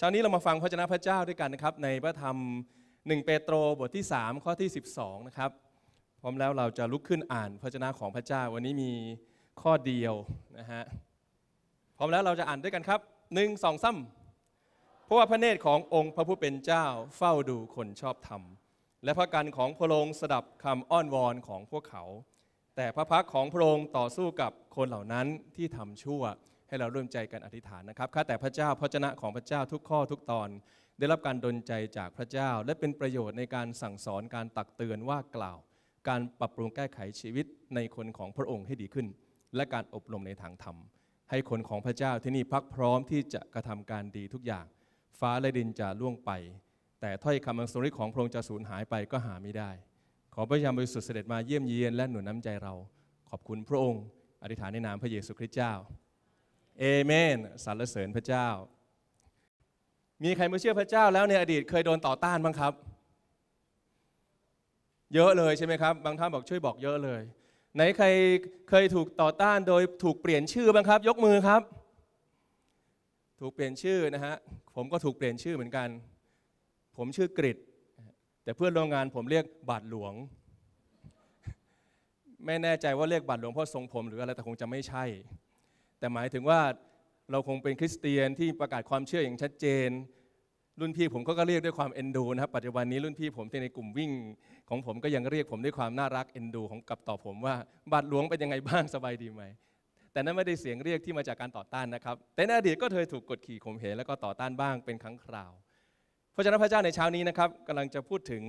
ช้านี้เรามาฟังพระชนะพระเจ้าด้วยกันนะครับในพระธรรม1เปโตรบทที่3 ข้อที่12นะครับพร้อมแล้วเราจะลุกขึ้นอ่านพระชนะของพระเจ้าวันนี้มีข้อเดียวนะฮะพร้อมแล้วเราจะอ่านด้วยกันครับ1 2ำเพราะว่าพระเนตรขององค์พระผู้เป็นเจ้าเฝ้าดูคนชอบธรรม และพระกันของพระองค์สดับคำอ้อนวอนของพวกเขา แต่พระพักของพระองค์ต่อสู้กับคนเหล่านั้นที่ทำชั่วให้เราร่วมใจกันอธิษฐานนะครับ ข้าแต่พระเจ้า พระชนะของพระเจ้าทุกข้อทุกตอน ได้รับการดลใจจากพระเจ้า และเป็นประโยชน์ในการสั่งสอนการตักเตือนว่ากล่าว การปรับปรุงแก้ไขชีวิตในคนของพระองค์ให้ดีขึ้น และการอบรมในทางธรรม ให้คนของพระเจ้าที่นี่พักพร้อมที่จะกระทำการดีทุกอย่าง ฟ้าและดินจะล่วงไป แต่ถ้อยคำอังสุงิของพระองค์จะสูญหายไปก็หาไม่ได้ ขอพระยามบริสุทธิ์เสด็จมาเยี่ยมเยียนและหนุนน้ำใจเรา ขอบคุณพระองค์ อธิษฐานในนามพระเยซูคริสต์เจ้าเอเมนสรรเสริญพระเจ้า มีใครมาเชื่อพระเจ้า แล้วในอดีตเคยโดนต่อต้านบ้างครับ เยอะเลยใช่ไหมครับ บางท่านบอกช่วยบอกเยอะเลย ไหนใครเคยถูกต่อต้าน โดยถูกเปลี่ยนชื่อบ้างครับ ยกมือครับ ถูกเปลี่ยนชื่อนะฮะผมก็ถูกเปลี่ยนชื่อเหมือนกัน ผมชื่อกริดแต่เพื่อนโรงงานผมเรียกบาทหลวง ไม่แน่ใจว่าเรียกบาทหลวงเพราะทรงผมหรืออะไรแต่คงจะไม่ใช่แต่หมายถึงว่าเราคงเป็นคริสเตียนที่ประกาศความเชื่ออย่างชัดเจน รุ่นพี่ผมก็ก็เรียกด้วยความเอ็นดูนะครับปัจจุบันนี้รุ่นพี่ผมที่ในกลุ่มวิ่ง ของผมก็ยังเรียกผมด้วยความน่ารักเอ็นดูของกับต่อผมว่าบาดหลวงเป็นยังไงบ้างสบายดีไหมแต่นั้นไม่ได้เสียงเรียกที่มาจากการต่อต้านนะครับแต่ในอดีตก็เคยถูกกดขี่ข่มเหงแล้วก็ต่อต้านบ้างเป็นครั้งคราว เพราะฉะนั้นพระเจ้าในเช้านี้นะครับกำลังจะพูดถึง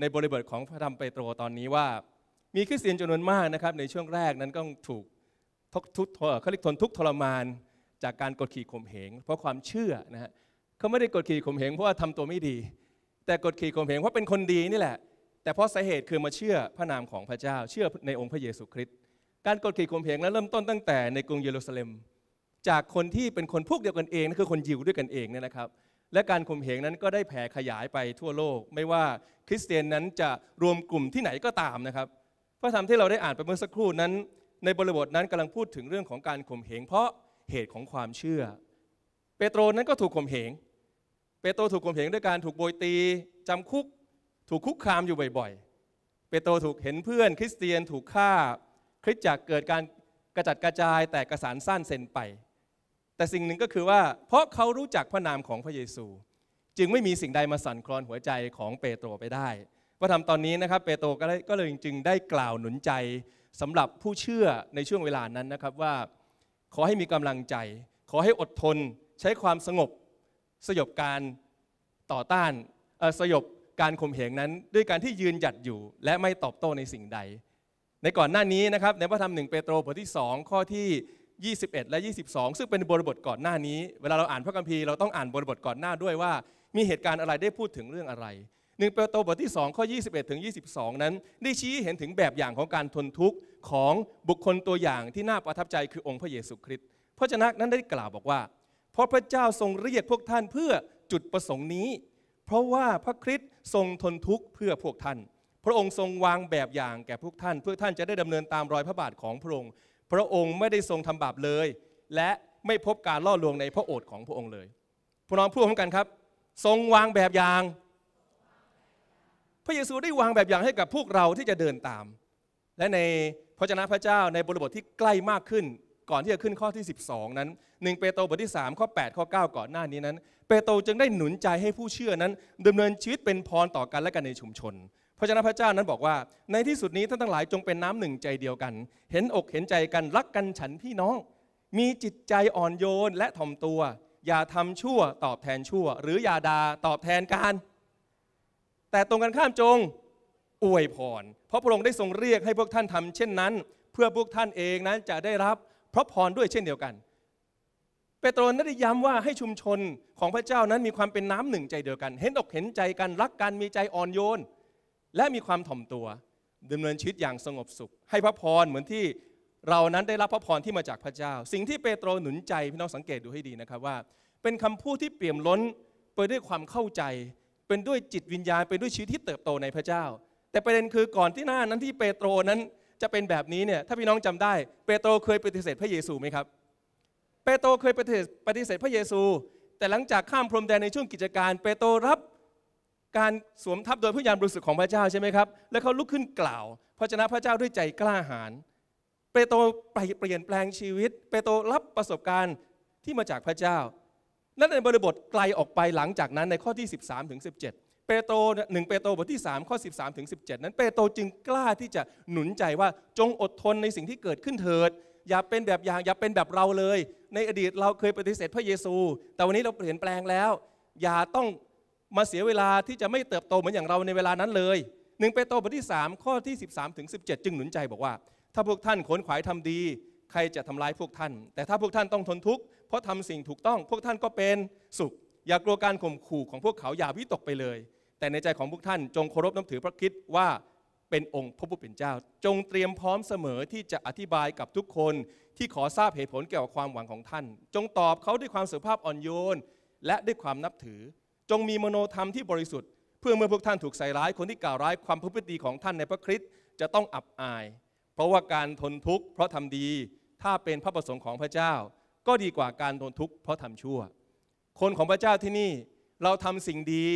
ในบริบทของพระธรรมเปโตรตอนนี้ว่า มีคริสเตียนจำนวนมากนะครับในช่วงแรกนั้นก็ถูกทุกทุกเขาเรียกทนทุกทรมานจากการกดขี่ข่มเหง เพราะความเชื่อนะฮะเขาไม่ได้กดขี่ข่มเหงเพราะว่าทำตัวไม่ดี แต่กดขี่ข่มเหงเพราะเป็นคนดีนี่แหละ แต่เพราะสาเหตุคือมาเชื่อพระนามของพระเจ้าเชื่อในองค์พระเยซูคริสต์การกดขี่ข่มเหงนั้นเริ่มต้นตั้งแต่ในกรุงเยรูซาเล็มจากคนที่เป็นคนพวกเดียวกันเองนั่นคือคนยิวด้วยกันเองเนี่ยนะครับ และการข่มเหงนั้นก็ได้แผ่ขยายไปทั่วโลก ไม่ว่าคริสเตียนนั้นจะรวมกลุ่มที่ไหนก็ตามนะครับพระธรรมที่เราได้อ่านไปเมื่อสักครู่นั้นในบริบทนั้นกำลังพูดถึงเรื่องของการข่มเหงเพราะเหตุของความเชื่อ เปโตรนั้นก็ถูกข่มเหงเปโตรถูกข่มเหงด้วยการถูกโบยตีจำคุกถูกคุกคามอยู่บ่อยๆเปโตรถูกเห็นเพื่อนคริสเตียนถูกฆ่าคริสตจักรเกิดการกระจัดกระจายแต่กระสานสั้นเซ็นไป แต่สิ่งหนึ่งก็คือว่าเพราะเขารู้จักพระนามของพระเยซู จึงไม่มีสิ่งใดมาสั่นคลอนหัวใจของเปโตรไปได้พระธรรมตอนนี้นะครับเปโตรก็เลยจึงได้กล่าวหนุนใจสำหรับผู้เชื่อในช่วงเวลานั้นนะครับว่าขอให้มีกำลังใจ ขอให้อดทน ใช้ความสงบ สยบการต่อต้านสยบการข่มเหงนั้นด้วยการที่ยืนหยัดอยู่ และไม่ตอบโต้ในสิ่งใด ในก่อนหน้านี้นะครับในพระธรรมหนึ่งเปโตรบทที่2 ข้อที่ 21 และ 22 ซึ่งเป็นบริบทก่อนหน้านี้เวลาเราอ่านพระคัมภีร์เราต้องอ่านบริบทก่อนหน้าด้วยว่ามีเหตุการณ์อะไรได้พูดถึงเรื่องอะไรหนึ่งเปโตรบทที่2ข้อ21ถึง22 นั้น ได้ชี้เห็นถึงแบบอย่างของการทนทุกข์ของบุคคลตัวอย่างที่น่าประทับใจคือองค์พระเยซูคริสต์ พระชนะนั้นได้กล่าวบอกว่า เพราะพระเจ้าทรงเรียกพวกท่านเพื่อจุดประสงค์นี้ เพราะว่าพระคริสต์ทรงทนทุกข์เพื่อพวกท่าน พระองค์ทรงวางแบบอย่างแก่พวกท่าน เพื่อท่านจะได้ดำเนินตามรอยพระบาทของพระองค์ พระองค์ไม่ได้ทรงทำบาปเลย และไม่พบการล่อลวงในพระโอษฐ์ของพระองค์เลยพี่น้องพูดพร้อมกันครับ ทรงวางแบบอย่างพระเยซูได้วางแบบอย่างให้กับพวกเราที่จะเดินตาม และในพระเจ้าพระเจ้าในบริบทที่ใกล้มากขึ้นก่อนที่จะขึ้นข้อที่ 12 นั้นหนึ่งเปโตรบทที่3ข้อ8ข้อ 9 ก่อนหน้านี้นั้นเปโตรจึงได้หนุนใจให้ผู้เชื่อนั้นดำเนินชีวิตเป็นพรต่อกันและกันในชุมชนพระเจ้าพระเจ้านั้นบอกว่า ในที่สุดนี้ท่านทั้งหลายจงเป็นน้ำหนึ่งใจเดียวกัน เห็นอกเห็นใจกันรักกันฉันพี่น้อง มีจิตใจอ่อนโยนและถ่อมตัว อย่าทำชั่วตอบแทนชั่ว หรืออย่าด่าตอบแทนการแต่ตรงกันข้ามจงอวยพร เพราะพระองค์ได้ทรงเรียกให้พวกท่านทำเช่นนั้น เพื่อพวกท่านเองนั้นจะได้รับพระพรด้วยเช่นเดียวกัน เปโตรนั้นได้ย้ำว่าให้ชุมชนของพระเจ้านั้นมีความเป็นน้ำหนึ่งใจเดียวกัน เห็นอกเห็นใจกันรักกันมีใจอ่อนโยนและมีความถ่อมตัวดำเนินชีวิตอย่างสงบสุข ให้พระพรเหมือนที่เรานั้นได้รับพระพรที่มาจากพระเจ้า สิ่งที่เปโตรหนุนใจพี่น้องสังเกตดูให้ดีนะครับว่า เป็นคำพูดที่เปี่ยมล้นไปด้วยความเข้าใจเป็นด้วยจิตวิญญาณเป็นด้วยชีวิตที่เติบโตในพระเจ้า แต่ประเด็นคือก่อนที่หน้านั้นที่เปโตรนั้นจะเป็นแบบนี้เนี่ยถ้าพี่น้องจำได้ เปโตรเคยปฏิเสธพระเยซูไหมครับ เปโตรเคยปฏิเสธปฏิเสธพระเยซู แต่หลังจากข้ามพรมแดนในช่วงกิจการ เปโตรรับการสวมทับโดยพระยามบริสุทธิ์ของพระเจ้าใช่ไหมครับแล้วเขาลุกขึ้นกล่าวพระชนะพระเจ้าด้วยใจกล้าหาญเปโตรเปลี่ยนแปลงชีวิต เปโตรรับประสบการณ์ที่มาจากพระเจ้านั่นในบริบทไกลออกไปหลังจากนั้นในข้อที่ 13 ถึงสิเปโตรหนึ่งเปโตรบทที่3ข้อ13ถึง17 นั้นเปโตรจึงกล้าที่จะหนุนใจว่าจงอดทนในสิ่งที่เกิดขึ้นเถิด อย่าเป็นแบบอย่างอย่าเป็นแบบเราเลย ในอดีตเราเคยปฏิเสธพระเยซู แต่วันนี้เราเปลี่ยนแปลงแล้ว อย่าต้องมาเสียเวลาที่จะไม่เติบโตเหมือนอย่างเราในเวลานั้นเลยหนึ่งเปโตรบทที่ 3 ข้อที่13ถึงสิจึงหนุนใจบอกว่า ถ้าพวกท่านขนขวายทำดี ใครจะทำาลายพวกท่าน แต่ถ้าพวกท่านต้องทนทุกข์ราะทำสิ่งถูกต้อง พวกท่านก็เป็นสุข อย่ากลัวการข่มขู่ของพวกเขาอย่าวิตกไปเลย แต่ในใจของพวกท่าน จงเคารพนับถือพระคิดว่าเป็นองค์พระผู้เป็นเจ้า จงเตรียมพร้อมเสมอที่จะอธิบายกับทุกคนที่ขอทราบเหตุผลเกี่ยวกับความหวังของท่าน จงตอบเขาด้วยความสุภาพอ่อนโยนและด้วยความนับถือ จงมีมโนธรรมที่บริสุทธิ์เพื่อเมื่อพวกท่านถูกใส่ร้ายคนที่กล่าวร้ายความพฤติของท่านในพระคริสต์จะต้องอับอาย เพราะว่าการทนทุกข์เพราะทำดี ถ้าเป็นพระประสงค์ของพระเจ้าก็ดีกว่าการโดนทุกข์เพราะทำชั่ว คนของพระเจ้าที่นี่เราทำสิ่งดี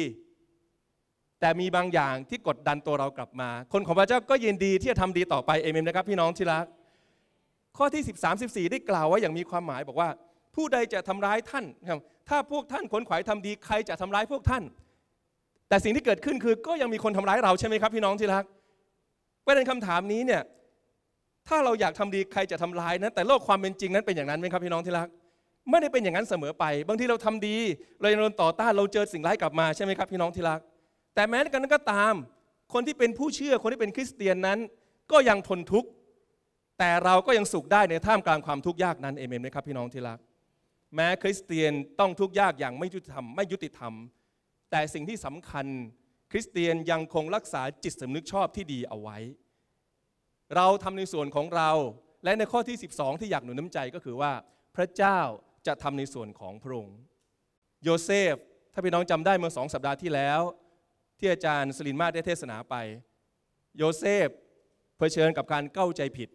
แต่มีบางอย่างที่กดดันตัวเรากลับมา คนของพระเจ้าก็ยินดีที่จะทำดีต่อไป เอเมนนะครับพี่น้องที่รักข้อที่ 13 14ได้กล่าวไว้อย่างมีความหมายบอกว่า ผู้ใดจะทำร้ายท่าน ถ้าพวกท่านขนขวายทำดีใครจะทำร้ายพวกท่าน แต่สิ่งที่เกิดขึ้นคือก็ยังมีคนทำร้ายเราใช่ไหมครับพี่น้องที่รักประเด็นคำถามนี้เนี่ยถ้าเราอยากทำดีใครจะทำร้ายนะแต่โลกความเป็นจริงนั้นเป็นอย่างนั้นไหมครับพี่น้องที่รักไม่ได้เป็นอย่างนั้นเสมอไป บางทีเราทำดีเราโดนต่อต้านเราเจอสิ่งร้ายกลับมาใช่ไหมครับพี่น้องที่รักแต่แม้กันนั้นก็ตามคนที่เป็นผู้เชื่อคนที่เป็นคริสเตียนนั้น ก็ยังทนทุกข์แต่เราก็ยังสุขได้ในท่ามกลางความทุกข์ยากนั้นเอเมนไหมครับพี่น้องที่รักแม้คริสเตียนต้องทุกข์ยากอย่างไม่ยุติธรรมไม่ยุติธรรม แต่สิ่งที่สำคัญคริสเตียนยังคงรักษาจิตสำนึกชอบที่ดีเอาไว้เราทำในส่วนของเราและในข้อที่ 12 ที่อยากหนุนน้ำใจก็คือว่าพระเจ้าจะทำในส่วนของพระองค์โยเซฟถ้าพี่น้องจำได้เมื่อสองสัปดาห์ที่แล้ว ที่อาจารย์สลินมาได้เทศนาไป โยเซฟเผชิญกับการเข้าใจผิด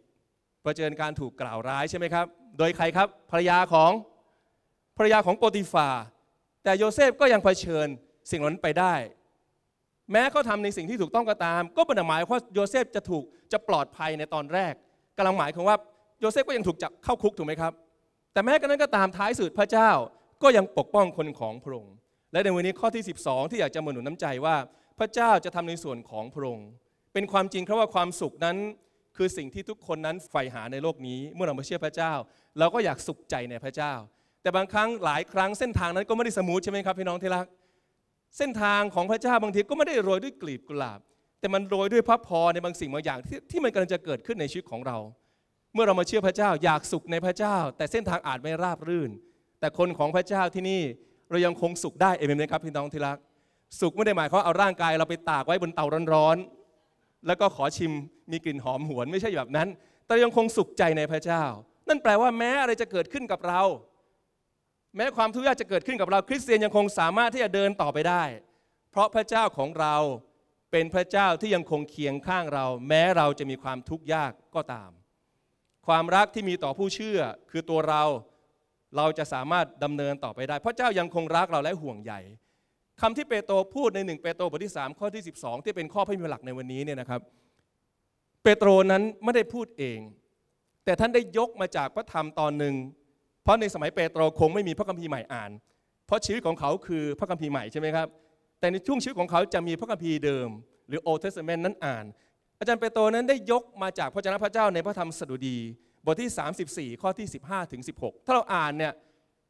เผชิญการถูกกล่าวร้ายใช่ไหมครับโดยใครครับภรรยาของภรรยาของโปติฟา แต่โยเซฟก็ยังเผชิญสิ่งนั้นไปได้แม้เขาทาในสิ่งที่ถูกต้องก็ตาม ก็เป็นหมายว่าโยเซฟจะถูกจะปลอดภัยในตอนแรก กำลังหมายของว่าโยเซฟก็ยังถูกจับเข้าคุกถูกไหมครับ แต่แม้กระนั้นก็ตามท้ายสุดพระเจ้าก็ยังปกป้องคนของพระองค์และในวันนี้ข้อที่ 12 ที่อยากจะมาหนุนน้ำใจว่าพระเจ้าจะทำในส่วนของพระองค์เป็นความจริงครับว่าความสุขนั้น คือสิ่งที่ทุกคนนั้นใฝ่หาในโลกนี้ เมื่อเรามาเชื่อพระเจ้าเราก็อยากสุขใจในพระเจ้า แต่บางครั้งหลายครั้งเส้นทางนั้นก็ไม่ได้สมูทใช่ไหมครับพี่น้องที่รักเส้นทางของพระเจ้าบางทีก็ไม่ได้โรยด้วยกลีบกุหลาบแต่มันโรยด้วยพระพรในบางสิ่งบางอย่างที่ที่มันกำลังจะเกิดขึ้นในชีวิตของเรา เมื่อเรามาเชื่อพระเจ้าอยากสุขในพระเจ้า แต่เส้นทางอาจไม่ราบรื่น แต่คนของพระเจ้าที่นี่เรายังคงสุขได้เอเมนไหมครับพี่น้องที่รักสุขไม่ได้หมายความเอาร่างกายเราไปตากไว้บนเตาร้อนๆแล้วก็ขอชิมมีกลิ่นหอมหวนไม่ใช่แบบนั้น แต่ยังคงสุขใจในพระเจ้า นั่นแปลว่าแม้อะไรจะเกิดขึ้นกับเราแม้ความทุกข์ยากจะเกิดขึ้นกับเราคริสเตียนยังคงสามารถที่จะเดินต่อไปได้ เพราะพระเจ้าของเราเป็นพระเจ้าที่ยังคงเคียงข้างเรา แม้เราจะมีความทุกข์ยากก็ตาม ความรักที่มีต่อผู้เชื่อคือตัวเราเราจะสามารถดำเนินต่อไปได้ เพราะเจ้ายังคงรักเราและห่วงใยคำที่เปโตรพูดในหนึ่งเปโตรบทที่3ข้อที่ 12 ที่เป็นข้อพิมพ์หลักในวันนี้เนี่ยนะครับ เปโตรนั้นไม่ได้พูดเอง แต่ท่านได้ยกมาจากพระธรรมตอนหนึ่งเพราะในสมัยเปโตรคงไม่มีพระคัมภีร์ใหม่อ่าน เพราะชีวิตของเขาคือพระคัมภีร์ใหม่ใช่ไหมครับ แต่ในช่วงชีวิตของเขาจะมีพระคัมภีร์เดิม หรือโอเทสเมนนั้นอ่าน อาจารย์เปโตรนั้นได้ยกมาจากพระเจ้าพระเจ้าในพระธรรมสดุดีบทที่ 34 ข้อที่ 15ถึง16 ถ้าเราอ่านเนี่ย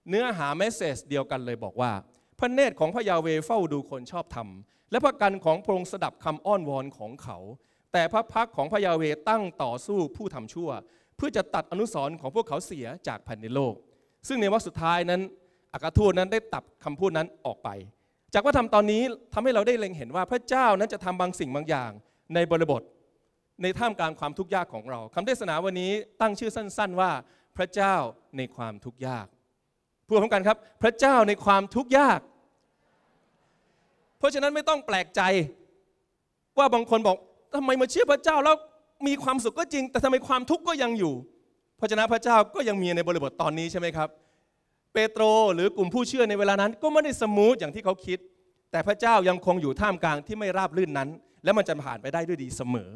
เนื้อหาเมสเซจเดียวกันเลยบอกว่า พระเนตรของพระยาเวเฝ้าดูคนชอบธรรม และพระกันของพระองค์สดับคำอ้อนวอนของเขา แต่พระพักของพระยาเวตั้งต่อสู้ผู้ทำชั่วเพื่อจะตัดอนุสรณ์ของพวกเขาเสียจากแผ่นในโลก ซึ่งในวรรคสุดท้ายนั้นอักทูตนั้นได้ตัดคำพูดนั้นออกไปจากว่าทำตอนนี้ทำให้เราได้เล็งเห็นว่าพระเจ้านั้นจะทำบางสิ่งบางอย่าง ในบริบทในท่ามกลางความทุกข์ยากของเรา คำเทศนาวันนี้ตั้งชื่อสั้น ๆว่าพระเจ้าในความทุกข์ยากพูดพร้อมกันครับ พระเจ้าในความทุกข์ยาก เพราะฉะนั้นไม่ต้องแปลกใจว่าบางคนบอกทำไมมาเชื่อพระเจ้าแล้วมีความสุขก็จริง แต่ทำไมความทุกข์ก็ยังอยู่พระเจ้าพระเจ้าก็ยังมีในบริบทตอนนี้ใช่ไหมครับ เปโตรหรือกลุ่มผู้เชื่อในเวลานั้น ก็ไม่ได้สมูทอย่างที่เขาคิด แต่พระเจ้ายังคงอยู่ท่ามกลางที่ไม่ราบรื่นนั้น และมันจะผ่านไปได้ด้วยดีเสมอ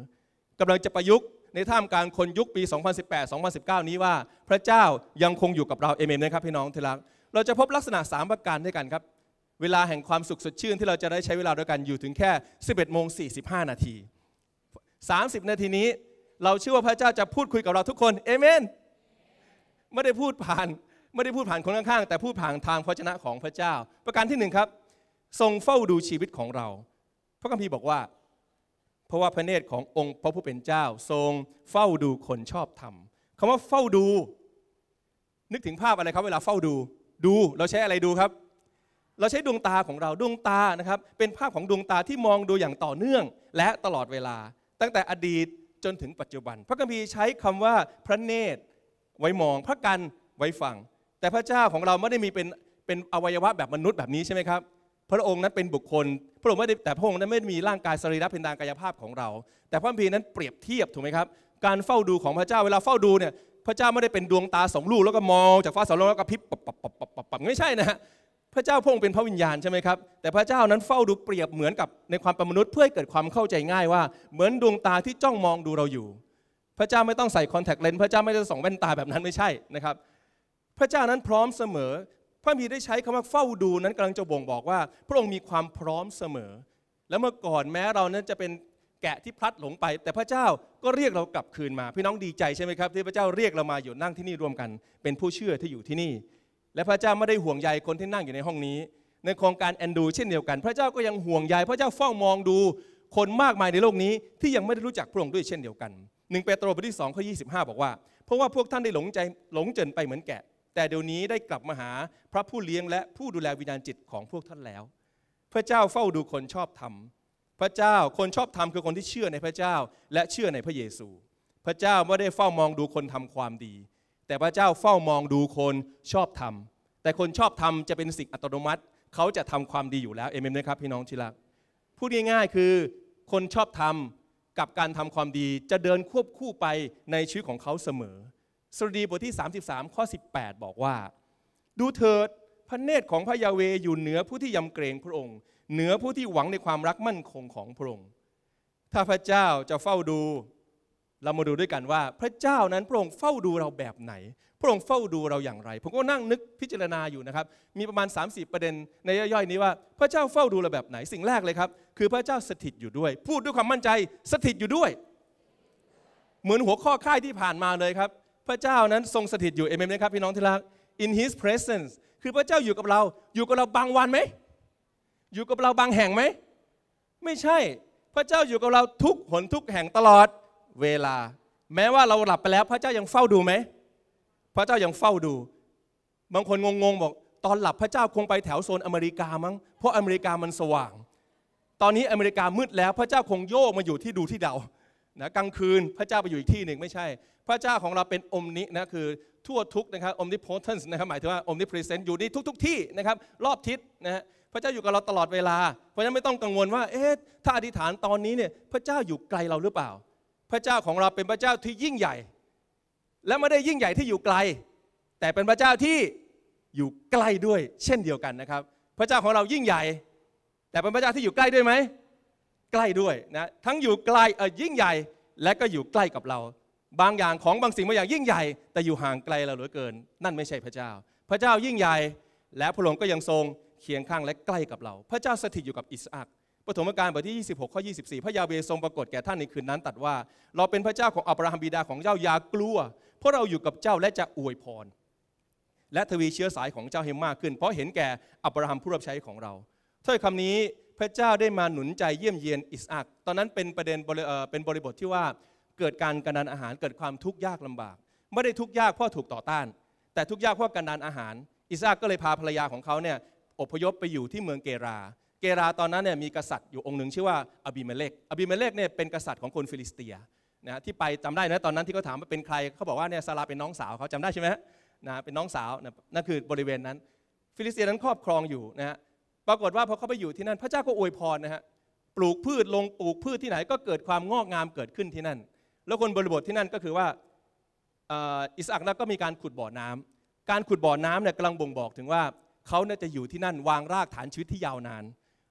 กำลังจะประยุกต์ในท่ามกลางคนยุคปี 2018-2019 นี้ว่าพระเจ้ายังคงอยู่กับเราเอเมนนะครับ พี่น้องที่รักเราจะพบลักษณะ 3 ประการด้วยกันครับ เวลาแห่งความสุขสดชื่นที่เราจะได้ใช้เวลาด้วยกันอยู่ถึงแค่ 11โมง45นาที30นาทีนี้เราเชื่อว่าพระเจ้าจะพูดคุยกับเราทุกคนเอเมนไม่ได้พูดผ่านไม่ได้พูดผ่านคนข้างๆแต่พูดผ่านทางพระชนะของพระเจ้า ประการที่หนึ่งครับทรงเฝ้าดูชีวิตของเราพระคัมภีร์บอกว่า เพราะว่าพระเนตรขององค์พระผู้เป็นเจ้าทรงเฝ้าดูคนชอบธรรมคำว่าเฝ้าดู นึกถึงภาพอะไรครับเวลาเฝ้าดูดู เราใช้อะไรดูครับ เราใช้ดวงตาของเราดวงตานะครับเป็นภาพของดวงตาที่มองดูอย่างต่อเนื่อง และตลอดเวลาตั้งแต่อดีตจนถึงปัจจุบัน พระคัมภีร์ใช้คำว่าพระเนตรไว้มอง พระกันไว้ฟัง แต่พระเจ้าของเราไม่ได้มีเป็นเป็นอวัยวะแบบมนุษย์แบบนี้ใช่ไหมครับพระองค์นั้นเป็นบุคคล พระองค์ไม่ได้แต่พระองค์นั้นไม่ได้มีร่างกายสรีระเป็นดางกายภาพของเรา แต่พระคัมภีร์นั้นเปรียบเทียบถูกไหมครับ การเฝ้าดูของพระเจ้าเวลาเฝ้าดูเนี่ยพระเจ้าไม่ได้เป็นดวงตาสองลูกแล้วก็มอง จากฟ้าสองลูกแล้วก็พิบปับปับปับปับปับไม่ใช่นะฮะพระเจ้าพงเป็นพระวิญญาณใช่ไหมครับแต่พระเจ้านั้นเฝ้าดูเปรียบเหมือนกับในความเป็นมนุษย์ เพื่อให้เกิดความเข้าใจง่ายว่า เหมือนดวงตาที่จ้องมองดูเราอยู่ พระเจ้าไม่ต้องใส่คอนแทคเลนส์พระเจ้าไม่ได้ส่องแว่นตาแบบนั้นไม่ใช่นะครับ พระเจ้านั้นพร้อมเสมอพระมีได้ใช้คำว่าเฝ้าดูนั้นกำลังจะบ่งบอกว่า พระองค์มีความพร้อมเสมอ และเมื่อก่อนแม้เรานั้นจะเป็นแกะที่พลัดหลงไป แต่พระเจ้าก็เรียกเรากลับคืนมาพี่น้องดีใจใช่ไหมครับที่พระเจ้าเรียกเรามาอยู่นั่งที่นี่รวมกัน เป็นผู้เชื่อที่อยู่ที่นี่และพระเจ้าไม่ได้ห่วงใยคนที่นั่งอยู่ในห้องนี้ ในโครงการแอนดูเช่นเดียวกัน พระเจ้าก็ยังห่วงใยพระเจ้าเฝ้ามองดูคนมากมายในโลกนี้ที่ยังไม่ได้รู้จักพระองค์ด้วยเช่นเดียวกันหนึ่งเปโตรบทที่สองข้อยีบอกว่าเพราะว่าพวกท่านได้หลงใจหลงเจินไปเหมือนแกะ แต่เดี๋ยวนี้ได้กลับมาหาพระผู้เลี้ยงและผู้ดูแลวิญญาณจิตของพวกท่านแล้ว พระเจ้าเฝ้าดูคนชอบธรรม พระเจ้าคนชอบธรรมคือคนที่เชื่อในพระเจ้าและเชื่อในพระเยซู พระเจ้าไม่ได้เฝ้ามองดูคนทำความดีแต่พระเจ้าเฝ้ามองดูคนชอบทำแต่คนชอบทำจะเป็นสิ่งอัตโนมัติ เขาจะทำความดีอยู่แล้วเอเมนไหมครับพี่น้องที่รักพูดง่ายๆคือ คนชอบทำกับการทำความดีจะเดินควบคู่ไปในชีวิตของเขาเสมอสดีบทที่33ข้อ18บอกว่า ดูเถิดพระเนตรของพระยาเวอยู่เหนือผู้ที่ยำเกรงพระองค์เหนือผู้ที่หวังในความรักมั่นคงของพระองค์ถ้าพระเจ้าจะเฝ้าดูเรามาดูด้วยกันว่า พระเจ้านั้นพระองค์เฝ้าดูเราแบบไหน พระองค์เฝ้าดูเราอย่างไรผมก็นั่งนึกพิจารณาอยู่นะครับ มีประมาณ3-4ประเด็นในย่อย ๆ นี้ว่า พระเจ้าเฝ้าดูเราแบบไหนสิ่งแรกเลยครับ คือพระเจ้าสถิตอยู่ด้วย พูดด้วยความมั่นใจสถิตอยู่ด้วย เหมือนหัวข้อค่ายที่ผ่านมาเลยครับ พระเจ้านั้นทรงสถิตอยู่เอเมนหมครับ พี่น้องที่รัก in his presence คือพระเจ้าอยู่กับเราอยู่กับเราบางวันไหมอยู่กับเราบางแห่งไหมไม่ใช่ พระเจ้าอยู่กับเราทุกหนทุกแห่งตลอดเวลา แม้ว่าเราหลับไปแล้วพระเจ้ายังเฝ้าดูไหมพระเจ้ายังเฝ้าดู บางคนงงๆ บอก ตอนหลับพระเจ้าคงไปแถวโซนอเมริกามั้งเพราะอเมริกามันสว่าง ตอนนี้อเมริกามืดแล้ว พระเจ้าคงโยกมาอยู่ที่ดูที่เดานะกลางคืนพระเจ้าไปอยู่อีกที่หนึ่งไม่ใช่พระเจ้าของเราเป็นอมนินะคือทั่วทุกนะครับอมนิโพเทนส์นะครับหมายถึงว่าอมนิพรีเซนต์อยู่ในทุก ๆที่นะครับรอบทิศนะฮะพระเจ้าอยู่กับเราตลอดเวลา เพราะฉะนั้นไม่ต้องกังวลว่าเอ๊ะถ้าอธิษฐานตอนนี้เนี่ยพระเจ้าอยู่ไกลเราหรือเปล่าพระเจ้าของเราเป็นพระเจ้าที่ยิ่งใหญ่ และไม่ได้ยิ่งใหญ่ที่อยู่ไกล แต่เป็นพระเจ้าที่อยู่ใกล้ด้วย เช่นเดียวกันนะครับ พระเจ้าของเรายิ่งใหญ่ แต่เป็นพระเจ้าที่อยู่ใกล้ด้วยไหมใกล้ด้วยนะ ทั้งอยู่ไกลเออยิ่งใหญ่และก็อยู่ใกล้กับเรา บางอย่างของบางสิ่งบางอย่างยิ่งใหญ่ แต่อยู่ห่างไกลเราเหลือเกิน นั่นไม่ใช่พระเจ้า พระเจ้ายิ่งใหญ่และพระองค์ก็ยังทรงเคียงข้างและใกล้กับเรา พระเจ้าสถิตอยู่กับอิสอักปฐมกาลบทที่ 26 ข้อ 24 พระยาเวทรงปรากฏแก่ท่านในคืนนั้นตัดว่า เราเป็นพระเจ้าของอับราฮัมบิดาของเจ้าอย่ากลัวเพราะเราอยู่กับเจ้าและจะอวยพร และทวีเชื้อสายของเจ้าให้มากขึ้น เพราะเห็นแก่อับราฮัมผู้รับใช้ของเราถ้อยคำนี้พระเจ้าได้มาหนุนใจเยี่ยมเยียนอิสอักตอนนั้นเป็นประเด็นเป็นบริบทที่ว่าเกิดการกันดานอาหารเกิดความทุกข์ยากลำบาก ไม่ได้ทุกข์ยากเพราะถูกต่อต้าน แต่ทุกข์ยากเพราะกันดานอาหาร อิสอักก็เลยพาภรรยาของเขาเนี่ยอพยพไปอยู่ที่เมืองเกราเกราตอนนั้นเนี่ยมีกษัตริย์อยู่องค์หนึ่งชื่อว่าอบิเมเลกอบิเมเลกเนี่ยเป็นกษัตริย์ของคนฟิลิสเตียนะที่ไปจำได้นะตอนนั้นที่เขาถามว่าเป็นใครเขาบอกว่าเนี่ยซาลาเป็นน้องสาวเขาจำได้ใช่ไหมนะเป็นน้องสาวนะนั่นคือบริเวณนั้น ฟิลิสเตียนั้นครอบครองอยู่นะฮะปรากฏว่าพอเขาไปอยู่ที่นั่นพระเจ้าก็อวยพรนะฮะปลูกพืชลงปลูกพืชที่ไหนก็เกิดความงอกงามเกิดขึ้นที่นั่น แล้วคนบริบทที่นั่นก็คือว่าอิสอักนั้นก็มีการขุดบ่อน้ำ การขุดบ่อน้ำเนี่ยกำลังบ่งบอกถึงว่าเขาเนี่ยจะอยู่ที่นั่นวางรากฐานชีวิตที่ยาวนาน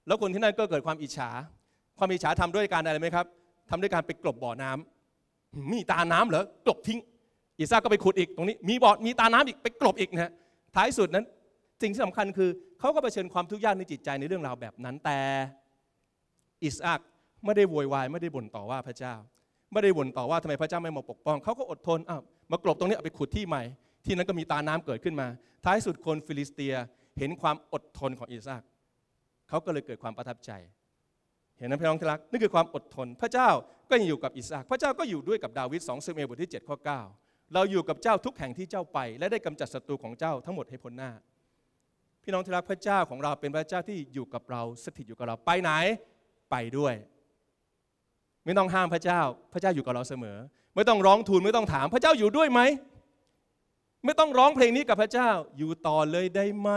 แล้วคนที่นั่นก็เกิดความอิจฉา ความอิจฉาทำด้วยการอะไรไหมครับทำด้วยการไปกลบบ่อน้ำ มีตาน้ำเหรอกลบทิ้ง อิซาก็ไปขุดอีก ตรงนี้ มีบ่อมีตาน้ำอีก ไปกลบอีกนะฮะ ท้ายสุดนั้น สิ่งที่สำคัญคือเขาก็เผชิญความทุกข์ยากในจิตใจในเรื่องราวแบบนั้น แต่อิสอักไม่ได้โวยวายไม่ได้บ่นต่อว่าพระเจ้า ไม่ได้บ่นต่อว่าทำไมพระเจ้าไม่มาปกป้อง เขาก็อดทนอ้าวมากลบตรงนี้เอาไปขุดที่ใหม่ ที่นั้นก็มีตาน้ำเกิดขึ้นมา ท้ายสุดคนฟิลิสเตียเห็นความอดทนของอิสอักเขาก็เลยเกิดความประทับใจ เห็นนมพี่น้องที่รักนี่คือความอดทนพระเจ้าก็ยังอยู่กับอิสอะพระเจ้าก็อยู่ด้วยกับดาวิดสองเซเมลบทที่7ข้อ9เราอยู่กับเจ้าทุกแห่งที่เจ้าไป และได้กำจัดศัตรูของเจ้าทั้งหมดให้พ้นหน้า พี่น้องที่รักพระเจ้าของเราเป็นพระเจ้าที่อยู่กับเราสถิตอยู่กับเราไปไหนไปด้วย ไม่ต้องห้ามพระเจ้า พระเจ้าอยู่กับเราเสมอ ไม่ต้องร้องทูลไม่ต้องถามพระเจ้าอยู่ด้วยไหมไม่ต้องร้องเพลงนี้กับพระเจ้าอยู่ต่อเลยได้ไหม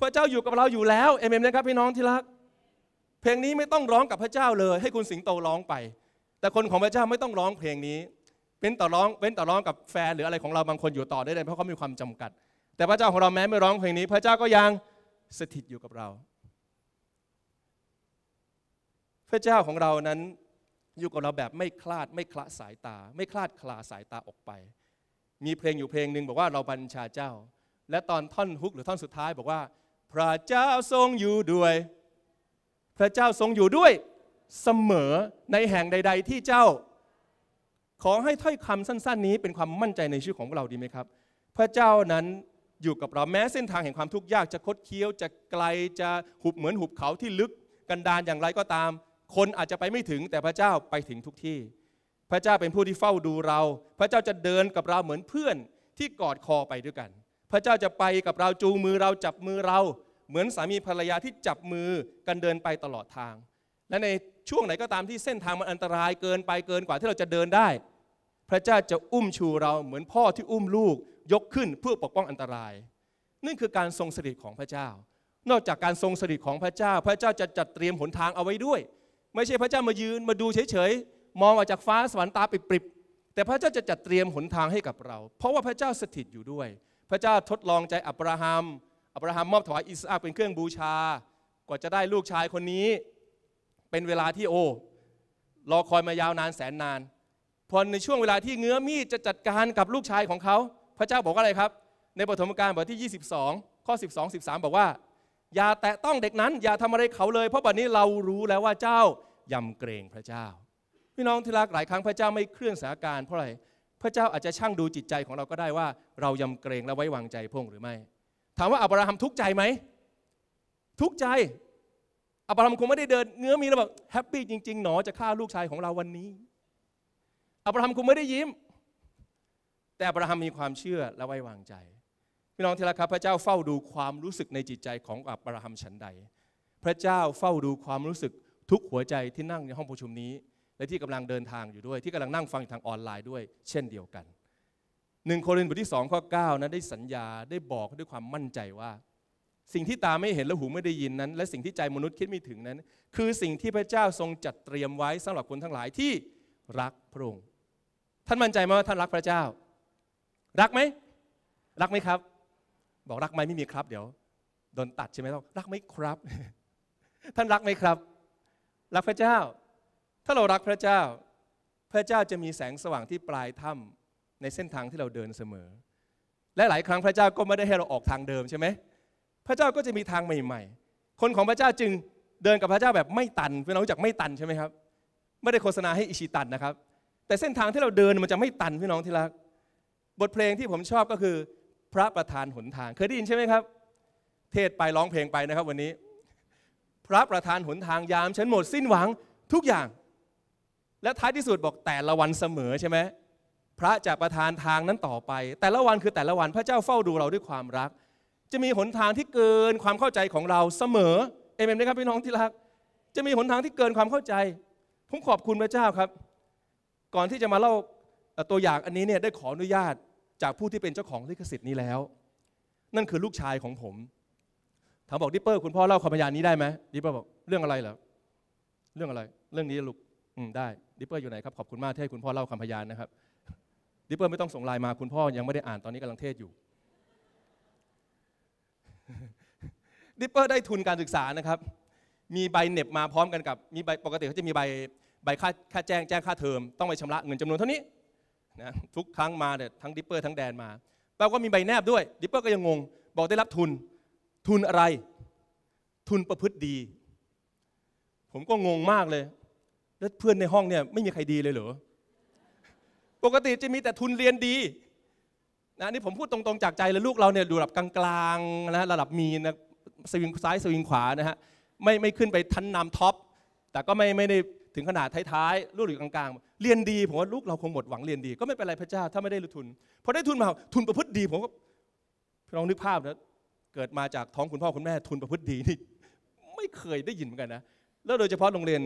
พระเจ้าอยู่กับเราอยู่แล้วเอเมนนะครับพี่น้องที่รักเพลงนี้ไม่ต้องร้องกับพระเจ้าเลย ให้คุณสิงโตร้องไป แต่คนของพระเจ้าไม่ต้องร้องเพลงนี้ เป็นต่อร้องเป็นต่อร้องกับแฟนหรืออะไรของเราบางคนอยู่ต่อได้เลยเพราะเขา มีความจำกัด แต่พระเจ้าของเราแม้ไม่ร้องเพลงนี้ พระเจ้าก็ยังสถิตอยู่กับเรา พระเจ้าของเรานั้นอยู่กับเราแบบไม่คลาดไม่คละสายตา ไม่คลาดคลาสายตาออกไป มีเพลงอยู่เพลงหนึ่งบอกว่าเราบัญชาเจ้า และตอนท่อนฮุกหรือท่อนสุดท้ายบอกว่าพระเจ้าทรงอยู่ด้วย พระเจ้าทรงอยู่ด้วยเสมอในแห่งใด ๆที่เจ้า ขอให้ถ้อยคำสั้นๆ นี้เป็นความมั่นใจในชื่อของเราดีไหมครับ พระเจ้านั้นอยู่กับเราแม้เส้นทางแห่งความทุกข์ยากจะคดเคี้ยวจะไกลจะหุบเหมือนหุบเขาที่ลึกกันดานอย่างไรก็ตาม คนอาจจะไปไม่ถึงแต่พระเจ้าไปถึงทุกที่ พระเจ้าเป็นผู้ที่เฝ้าดูเรา พระเจ้าจะเดินกับเราเหมือนเพื่อนที่กอดคอไปด้วยกัน พระเจ้าจะไปกับเราจูงมือเราจับมือเราเหมือนสามีภรรยาที่จับมือกันเดินไปตลอดทาง และในช่วงไหนก็ตามที่เส้นทางมันอันตรายเกินไปเกินกว่าที่เราจะเดินได้ พระเจ้าจะอุ้มชูเราเหมือนพ่อที่อุ้มลูกยกขึ้นเพื่อปกป้องอันตรายนั่นคือการทรงสถิตของพระเจ้า นอกจากการทรงสถิตของพระเจ้า พระเจ้าจะจัดเตรียมหนทางเอาไว้ด้วย ไม่ใช่พระเจ้ามายืนมาดูเฉยๆมองออกจากฟ้าสวรรค์ตาปริบๆแต่พระเจ้าจะจัดเตรียมหนทางให้กับเรา เพราะว่าพระเจ้าสถิตอยู่ด้วย พระเจ้าทดลองใจอับราฮัมอับราฮัมมอบถวายอิสอักเป็นเครื่องบูชา กว่าจะได้ลูกชายคนนี้ เป็นเวลาที่โอ้รอคอยมายาวนานแสนนานพอในช่วงเวลาที่เงื้อมีดจะจัดการกับลูกชายของเขา พระเจ้าบอกว่าอะไรครับในบทธรรมการบทที่22ข้อ12 13บอกว่า อย่าแตะต้องเด็กนั้น อย่าทำอะไรเขาเลย เพราะบัดนี้เรารู้แล้วว่าเจ้ายำเกรงพระเจ้าพี่น้องที่รักหลายครั้งพระเจ้าไม่เคลื่อนสถานการณ์เพราะอะไรพระเจ้าอาจจะช่างดูจิตใจของเราก็ได้ว่า เรายำเกรงและไว้วางใจพงหรือไม่ถามว่าอับราฮัมทุกข์ใจไหมทุกข์ใจ อับราฮัมคงไม่ได้เดินเงื้อมีแล้วแบบแฮปปี้จริงๆหนอจะฆ่าลูกชายของเราวันนี้ อับราฮัมคงไม่ได้ยิ้ม แต่อับราฮัมมีความเชื่อและไว้วางใจพี่น้องที่รักครับพระเจ้าเฝ้าดูความรู้สึกในจิตใจของอับราฮัมฉันใด พระเจ้าเฝ้าดูความรู้สึกทุกหัวใจที่นั่งในห้องประชุมนี้ และที่กำลังเดินทางอยู่ด้วยที่กำลังนั่งฟังทางออนไลน์ด้วย เช่นเดียวกันหนึ่งโครินธ์บทที่สองข้อ9นั้นได้สัญญาได้บอกด้วยความมั่นใจว่า สิ่งที่ตาไม่เห็นและหูไม่ได้ยินนั้น และสิ่งที่ใจมนุษย์คิดไม่ถึงนั้น คือสิ่งที่พระเจ้าทรงจัดเตรียมไว้สำหรับคนทั้งหลายที่รักพระองค์ท่านมั่นใจไหมว่าท่านรักพระเจ้า รักไหม รักไหมครับ บอกรักไหมไม่มีครับ เดี๋ยวโดนตัดใช่ไหมต้องรักไหมครับ ท่านรักไหมครับ รักพระเจ้า ถ้าเรารักพระเจ้า พระเจ้าจะมีแสงสว่างที่ปลายถ้ำในเส้นทางที่เราเดินเสมอ และหลายครั้งพระเจ้าก็ไม่ได้ให้เราออกทางเดิมใช่ไหมพระเจ้าก็จะมีทางใหม่ ๆ คนของพระเจ้าจึงเดินกับพระเจ้าแบบไม่ตันเพื่อนเราจักไม่ตันใช่ไหมครับ ไม่ได้โฆษณาให้อิชิตันนะครับ แต่เส้นทางที่เราเดินมันจะไม่ตันพี่น้องที่รัก บทเพลงที่ผมชอบก็คือ พระประธานหนทางเคยได้ยินใช่ไหมครับ เทศไปร้องเพลงไปนะครับวันนี้ พระประธานหนทางยามฉันหมดสิ้นหวังทุกอย่าง และท้ายที่สุดบอกแต่ละวันเสมอใช่ไหมพระจะประทานทางนั้นต่อไป แต่ละวันคือแต่ละวันพระเจ้าเฝ้าดูเราด้วยความรัก จะมีหนทางที่เกินความเข้าใจของเราเสมอเอเมนไหมครับพี่น้องที่รัก จะมีหนทางที่เกินความเข้าใจ ผมขอบคุณพระเจ้าครับ ก่อนที่จะมาเล่าตัวอย่างอันนี้เนี่ยได้ขออนุญาตจากผู้ที่เป็นเจ้าของลิขสิทธิ์นี้แล้ว นั่นคือลูกชายของผมถามบอกดิปเปอร์ คุณพ่อเล่าความพยานนี้ได้ไหมดิปเปอร์บอกเรื่องอะไรเหรอเรื่องอะไร เรื่องนี้ลูกอืมได้ดิปเปอร์อยู่ไหนครับขอบคุณมากที่ให้คุณพ่อเล่าความพยานนะครับิปเปอร์ไม่ต้องส่งไลน์มาคุณพ่อยังไม่ได้อ่านตอนนี้กำลังเทศอยู่ดิปเปอร์ได้ทุนการศึกษานะครับ มีใบเน็บมาพร้อมกันกับมีใบปกติเขาจะมีใบใบค่าค่าแจ้งแจ้งค่าเทอม ต้องไปชำระเงินจำนวนเท่านี้นะทุกครั้งมาเนี่ยทั้งดิปเปอร์ทั้งแดนมาแปลว่ามีใบแนบด้วยดิปเปอร์ก็ยังงง บอกได้รับทุนทุนอะไร ทุนประพฤติดี ผมก็งงมากเลย แล้วเพื่อนในห้องเนี่ยไม่มีใครดีเลยเหรอปกติจะมีแต่ทุนเรียนดีนะนี่ผมพูดตรงๆจากใจเลยลูกเราเนี่ยดูระดับกลางๆนะระดับมีนะสวิงซ้ายสวิงขวานะฮะไม่ไม่ขึ้นไปทันนำท็อปแต่ก็ไม่ไม่ได้ถึงขนาดท้ายๆลูกอยู่กลางๆ เรียนดีผมว่าลูกเราคงหมดหวังเรียนดี ก็ไม่เป็นไรพระเจ้า ถ้าไม่ได้ทุนพอได้ทุนมาทุนประพฤติดีผมก็ลองนึกภาพนะเกิดมาจากท้องคุณพ่อคุณแม่ทุนประพฤติดีนี่ไม่เคยได้ยินเหมือนกันนะ แล้วโดยเฉพาะโรงเรียน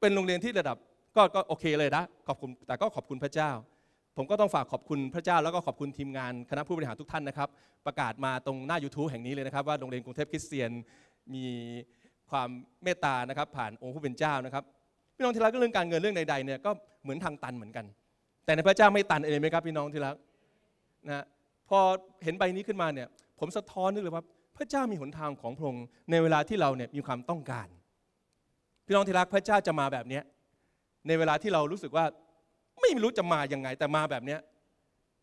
เป็นโรงเรียนที่ระดับก็ก็โอเคเลยนะขอบคุณแต่ก็ขอบคุณพระเจ้าผมก็ต้องฝากขอบคุณพระเจ้าแล้วก็ขอบคุณทีมงานคณะผู้บริหารทุกท่านนะครับ ประกาศมาตรงหน้า YouTube แห่งนี้เลยนะครับว่าโรงเรียนกรุงเทพคริสเตียน มีความเมตตานะครับผ่านองค์ผู้เป็นเจ้านะครับพี่น้องที่รักเรื่องการเงินเรื่องใดๆเนี่ยก็เหมือนทางตันเหมือนกัน แต่ในพระเจ้าไม่ตันเลยไหมครับพี่น้องที่รักนะพอเห็นใบนี้ขึ้นมาเนี่ยผมสะท้อนนึกเลยว่าพระเจ้ามีหนทางของพระองค์ในเวลาที่เราเนี่ยมีความต้องการพี่น้องที่รักพระเจ้าจะมาแบบนี้ในเวลาที่เรารู้สึกว่าไม่รู้จะมาอย่างไงแต่มาแบบเนี้ย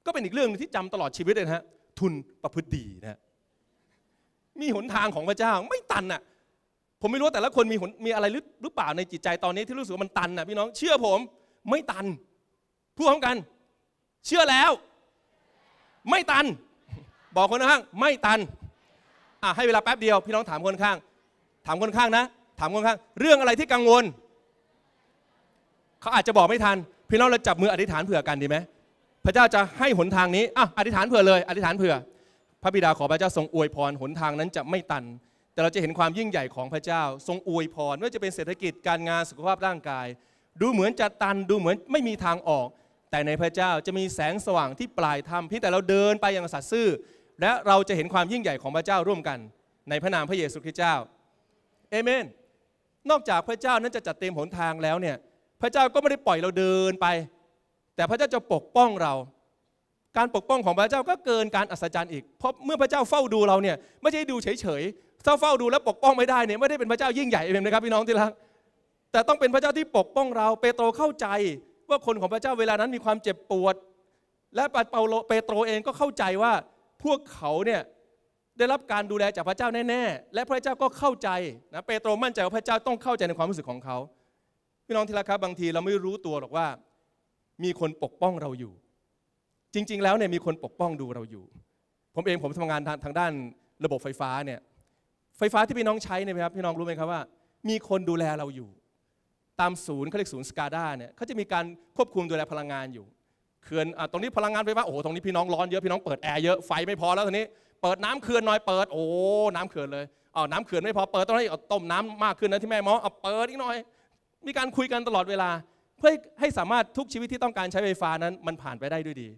ก็เป็นอีกเรื่องนึงที่จำตลอดชีวิตเลยนะฮะทุนประพฤติดีนะมีหนทางของพระเจ้า ไม่ตันอ่ะผมไม่รู้แต่ละคนมีหนมีอะไรหรือเปล่าในจิตใจตอนนี้ที่รู้สึกว่ามันตันอ่ะพี่น้องเชื่อผม ไม่ตัน พูดพร้อมกัน เชื่อแล้ว ไม่ตัน บอกคนข้าง ไม่ตัน อ่ะให้เวลาแป๊บเดียว พี่น้องถามคนข้าง ถามคนข้างนะ ถามคนข้าง เรื่องอะไรที่กังวลเขาอาจจะบอกไม่ทันพี่น้องเราจับมืออธิษฐานเผื่อกันดีไหมพระเจ้าจะให้หนทางนี้อ่ะอธิษฐานเผื่อเลยอธิษฐานเผื่อพระบิดาขอพระเจ้าทรงอวยพรหนทางนั้นจะไม่ตัน แต่เราจะเห็นความยิ่งใหญ่ของพระเจ้า ทรงอวยพรไม่ว่าจะเป็นเศรษฐกิจการงานสุขภาพร่างกาย ดูเหมือนจะตันดูเหมือนไม่มีทางออก แต่ในพระเจ้าจะมีแสงสว่างที่ปลายถ้ำพี่แต่เราเดินไปอย่างสัตย์ซื่อและเราจะเห็นความยิ่งใหญ่ของพระเจ้าร่วมกัน ในพระนามพระเยซูคริสต์เจ้าเอเมน นอกจากพระเจ้านั้นจะจัดเตรียมหนทางแล้วเนี่ยพระเจ้าก็ไม่ได้ปล่อยเราเดินไป แต่พระเจ้าจะปกป้องเรา การปกป้องของพระเจ้าก็เกินการอัศจรรย์อีก เพราะเมื่อพระเจ้าเฝ้าดูเราเนี่ยไม่ใช่ดูเฉยๆฝ้าเฝ้าดูแล้วปกป้องไม่ได้เนี่ยไม่ได้เป็นพระเจ้ายิ่งใหญ่เลยนะครับพี่น้องที่รักแต่ต้องเป็นพระเจ้าที่ปกป้องเราเปโตรเข้าใจว่าคนของพระเจ้าเวลานั้นมีความเจ็บปวด และปเปาโลเปโตรเองก็เข้าใจว่าพวกเขาเนี่ยได้รับการดูแลจากพระเจ้าแน่ๆและพระเจ้าก็เข้าใจนะเปโตรมั่นใจว่าพระเจ้าต้องเข้าใจในความรู้สึกของเขาพี่น้องที่รักครับบางทีเราไม่รู้ตัวหรอกว่ามีคนปกป้องเราอยู่ จริง ๆแล้วเนี่ยมีคนปกป้องดูเราอยู่ ผมเองผมทำงานทางทางด้านระบบไฟฟ้าเนี่ยไฟฟ้าที่พี่น้องใช้เนี่ยครับพี่น้องรู้ไหมครับว่า มีคนดูแลเราอยู่ ตามศูนย์เขาเรียกศูนย์สกาด้าเนี่ยเขาจะมีการควบคุมดูแลพลังงานอยู่เขื่อนอตรงนี้พลังงานไฟฟ้าโอ้โหตรงนี้พี่น้องร้อนเยอะพี่น้องเปิดแอร์เยอะไฟไม่พอแล้วตอนนี้เปิดน้ำเขื่อนน้อยเปิดโอ้น้ำเขื่อนเลยเอาน้ำเขื่อนไม่พอเปิดตรงนี้เอาต้มน้ำมากขึ้นนะที่แม่หมอเอาเปิดอีกหน่อยมีการคุยกันตลอดเวลา เพื่อให้สามารถทุกชีวิตที่ต้องการใช้ไฟฟ้านั้นมันผ่านไปได้ด้วยดี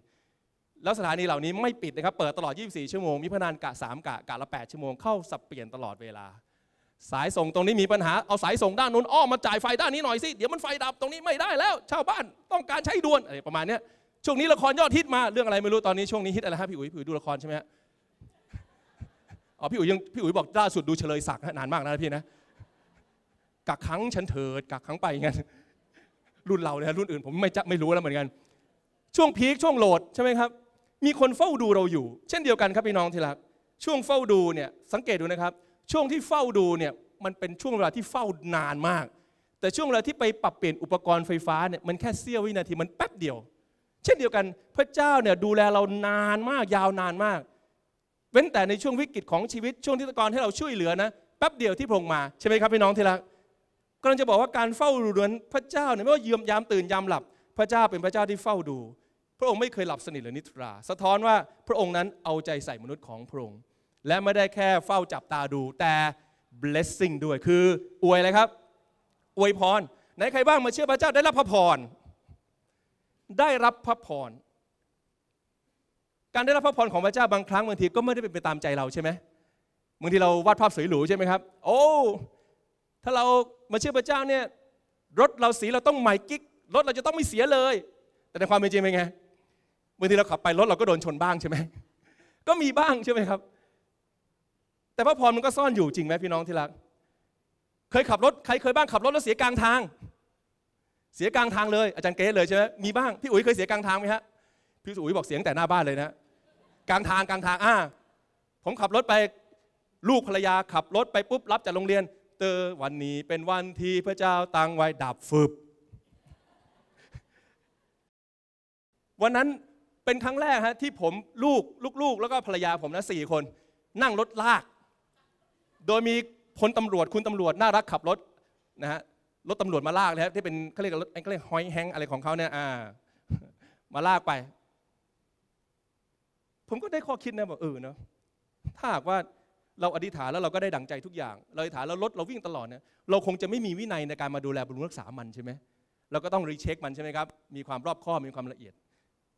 แล้วสถานีเหล่านี้ไม่ปิดนะครับเปิดตลอด 24 ชั่วโมงมีพนันกะ3กะกะละ 8 ชั่วโมงเข้าสับเปลี่ยนตลอดเวลา สายส่งตรงนี้มีปัญหาเอาสายส่งด้านนู้นอ้อมมาจ่ายไฟด้านนี้หน่อยสิเดี๋ยวมันไฟดับตรงนี้ไม่ได้แล้วชาวบ้านต้องการใช้ด่วนอะไรประมาณนี้ช่วงนี้ละครยอดฮิตมา เรื่องอะไรไม่รู้ตอนนี้ช่วงนี้ฮิตอะไรฮะพี่อุ๋ยพี่อุ๋ยดูละครใช่ไหมฮะอ๋อพี่อุ๋ยยังพี่อุ๋ยบอกล่าสุดดูเฉลยศักดิ์นานมากนะพี่นะกักขังฉันเถิดกักขังไปงั้นรุ่นเราเนี่ยรุ่นอื่น ผมไม่จะไม่รู้แล้วเหมือนกัน ช่วงพีคช่วงโหลดใช่ไหมครับ มีคนเฝ้าดูเราอยู่ เช่นเดียวกันครับพี่น้องที่รักช่วงเฝ้าดูเนี่ยสังเกตดูนะครับ ช่วงที่เฝ้าดูเนี่ยมันเป็นช่วงเวลาที่เฝ้านานมาก แต่ช่วงเวลาที่ไปปรับเปลี่ยนอุปกรณ์ไฟฟ้าเนี่ยมันแค่เสี้ยววินาทีมันแป๊บเดียว เช่นเดียวกันพระเจ้าเนี่ยดูแลเรานานมากยาวนานมากเว้นแต่ในช่วงวิกฤตของชีวิตช่วงที่ตะกอนให้เราช่วยเหลือนะแป๊บเดียวที่พงมาใช่ไหมครับพี่น้องที่รักกำลังจะบอกว่าการเฝ้าดูนั้นพระเจ้าเนี่ยไม่ว่าเยืมยามตื่นยามหลับพระเจ้าเป็นพระเจ้าที่เฝ้าดู พระองค์ไม่เคยหลับสนิทหรือนิทรา สะท้อนว่าพระองค์นั้นเอาใจใส่มนุษย์ของพระองค์ และไม่ได้แค่เฝ้าจับตาดูแต่ blessing ด้วยคืออวยอะไรครับ อวยพรไหนใครบ้างมาเชื่อพระเจ้าได้รับพระพรได้รับพระพรการได้รับพระพรของพระเจ้าบางครั้งบางทีก็ไม่ได้เป็นไปตามใจเราใช่ไหมบางทีเราวาดภาพสวยหรูใช่ไหมครับ โอ้ถ้าเรามาเชื่อพระเจ้าเนี่ยรถเราสีเราต้องใหม่กิ๊กรถเราจะต้องไม่เสียเลย แต่ในความเป็นจริงเป็นไงบางทีเราขับไปรถเราก็โดนชนบ้างใช่ไหม ก็มีบ้างใช่ไหมครับ แต่พระพรมันก็ซ่อนอยู่จริงไหมพี่น้องที่รักเคยขับรถใครเคยบ้างขับรถแล้ว เสียกลางทาง เสียกลางทางเลย อาจารย์เกสเลยใช่ไหมมีบ้าง พี่อุ๋ยเคยเสียกลางทางไหมฮะพี่อุ๋ยบอกเสียงแต่หน้าบ้านเลยนะกลางทางกลางทางอ่าผมขับรถไปลูกภรรยาขับรถไปปุ๊บรับจากโรงเรียนตอร์วันนี้เป็นวันที่พระเจ้าตั้งไว้ดับฝึบ วันนั้นเป็นครั้งแรกฮะที่ผมลูกลูกๆ แล้วก็ภรรยาผมนะสี่คน นั่งรถลาก โดยมีพลตำรวจคุณตำรวจน่ารักขับรถนะฮะรถตำรวจมาลากเลยะที่เป็นเขาเรียกรถเขาเรียกฮอยแฮงอะไรของเขาเนี่ยอ่ามาลากไป ผมก็ได้ข้อคิดนะบอกเออเนาะถ้าหากว่าเราอธิษฐานแล้วเราก็ได้ดังใจทุกอย่างเราอธิษฐานแล้วรถเราวิ่งตลอดเนี่ยเราคงจะไม่มีวินัยในการมาดูแลบำรุงรักษามันใช่ไหมเราก็ต้องรีเช็คมันใช่ไหมครับมีความรอบคอบมีความละเอียด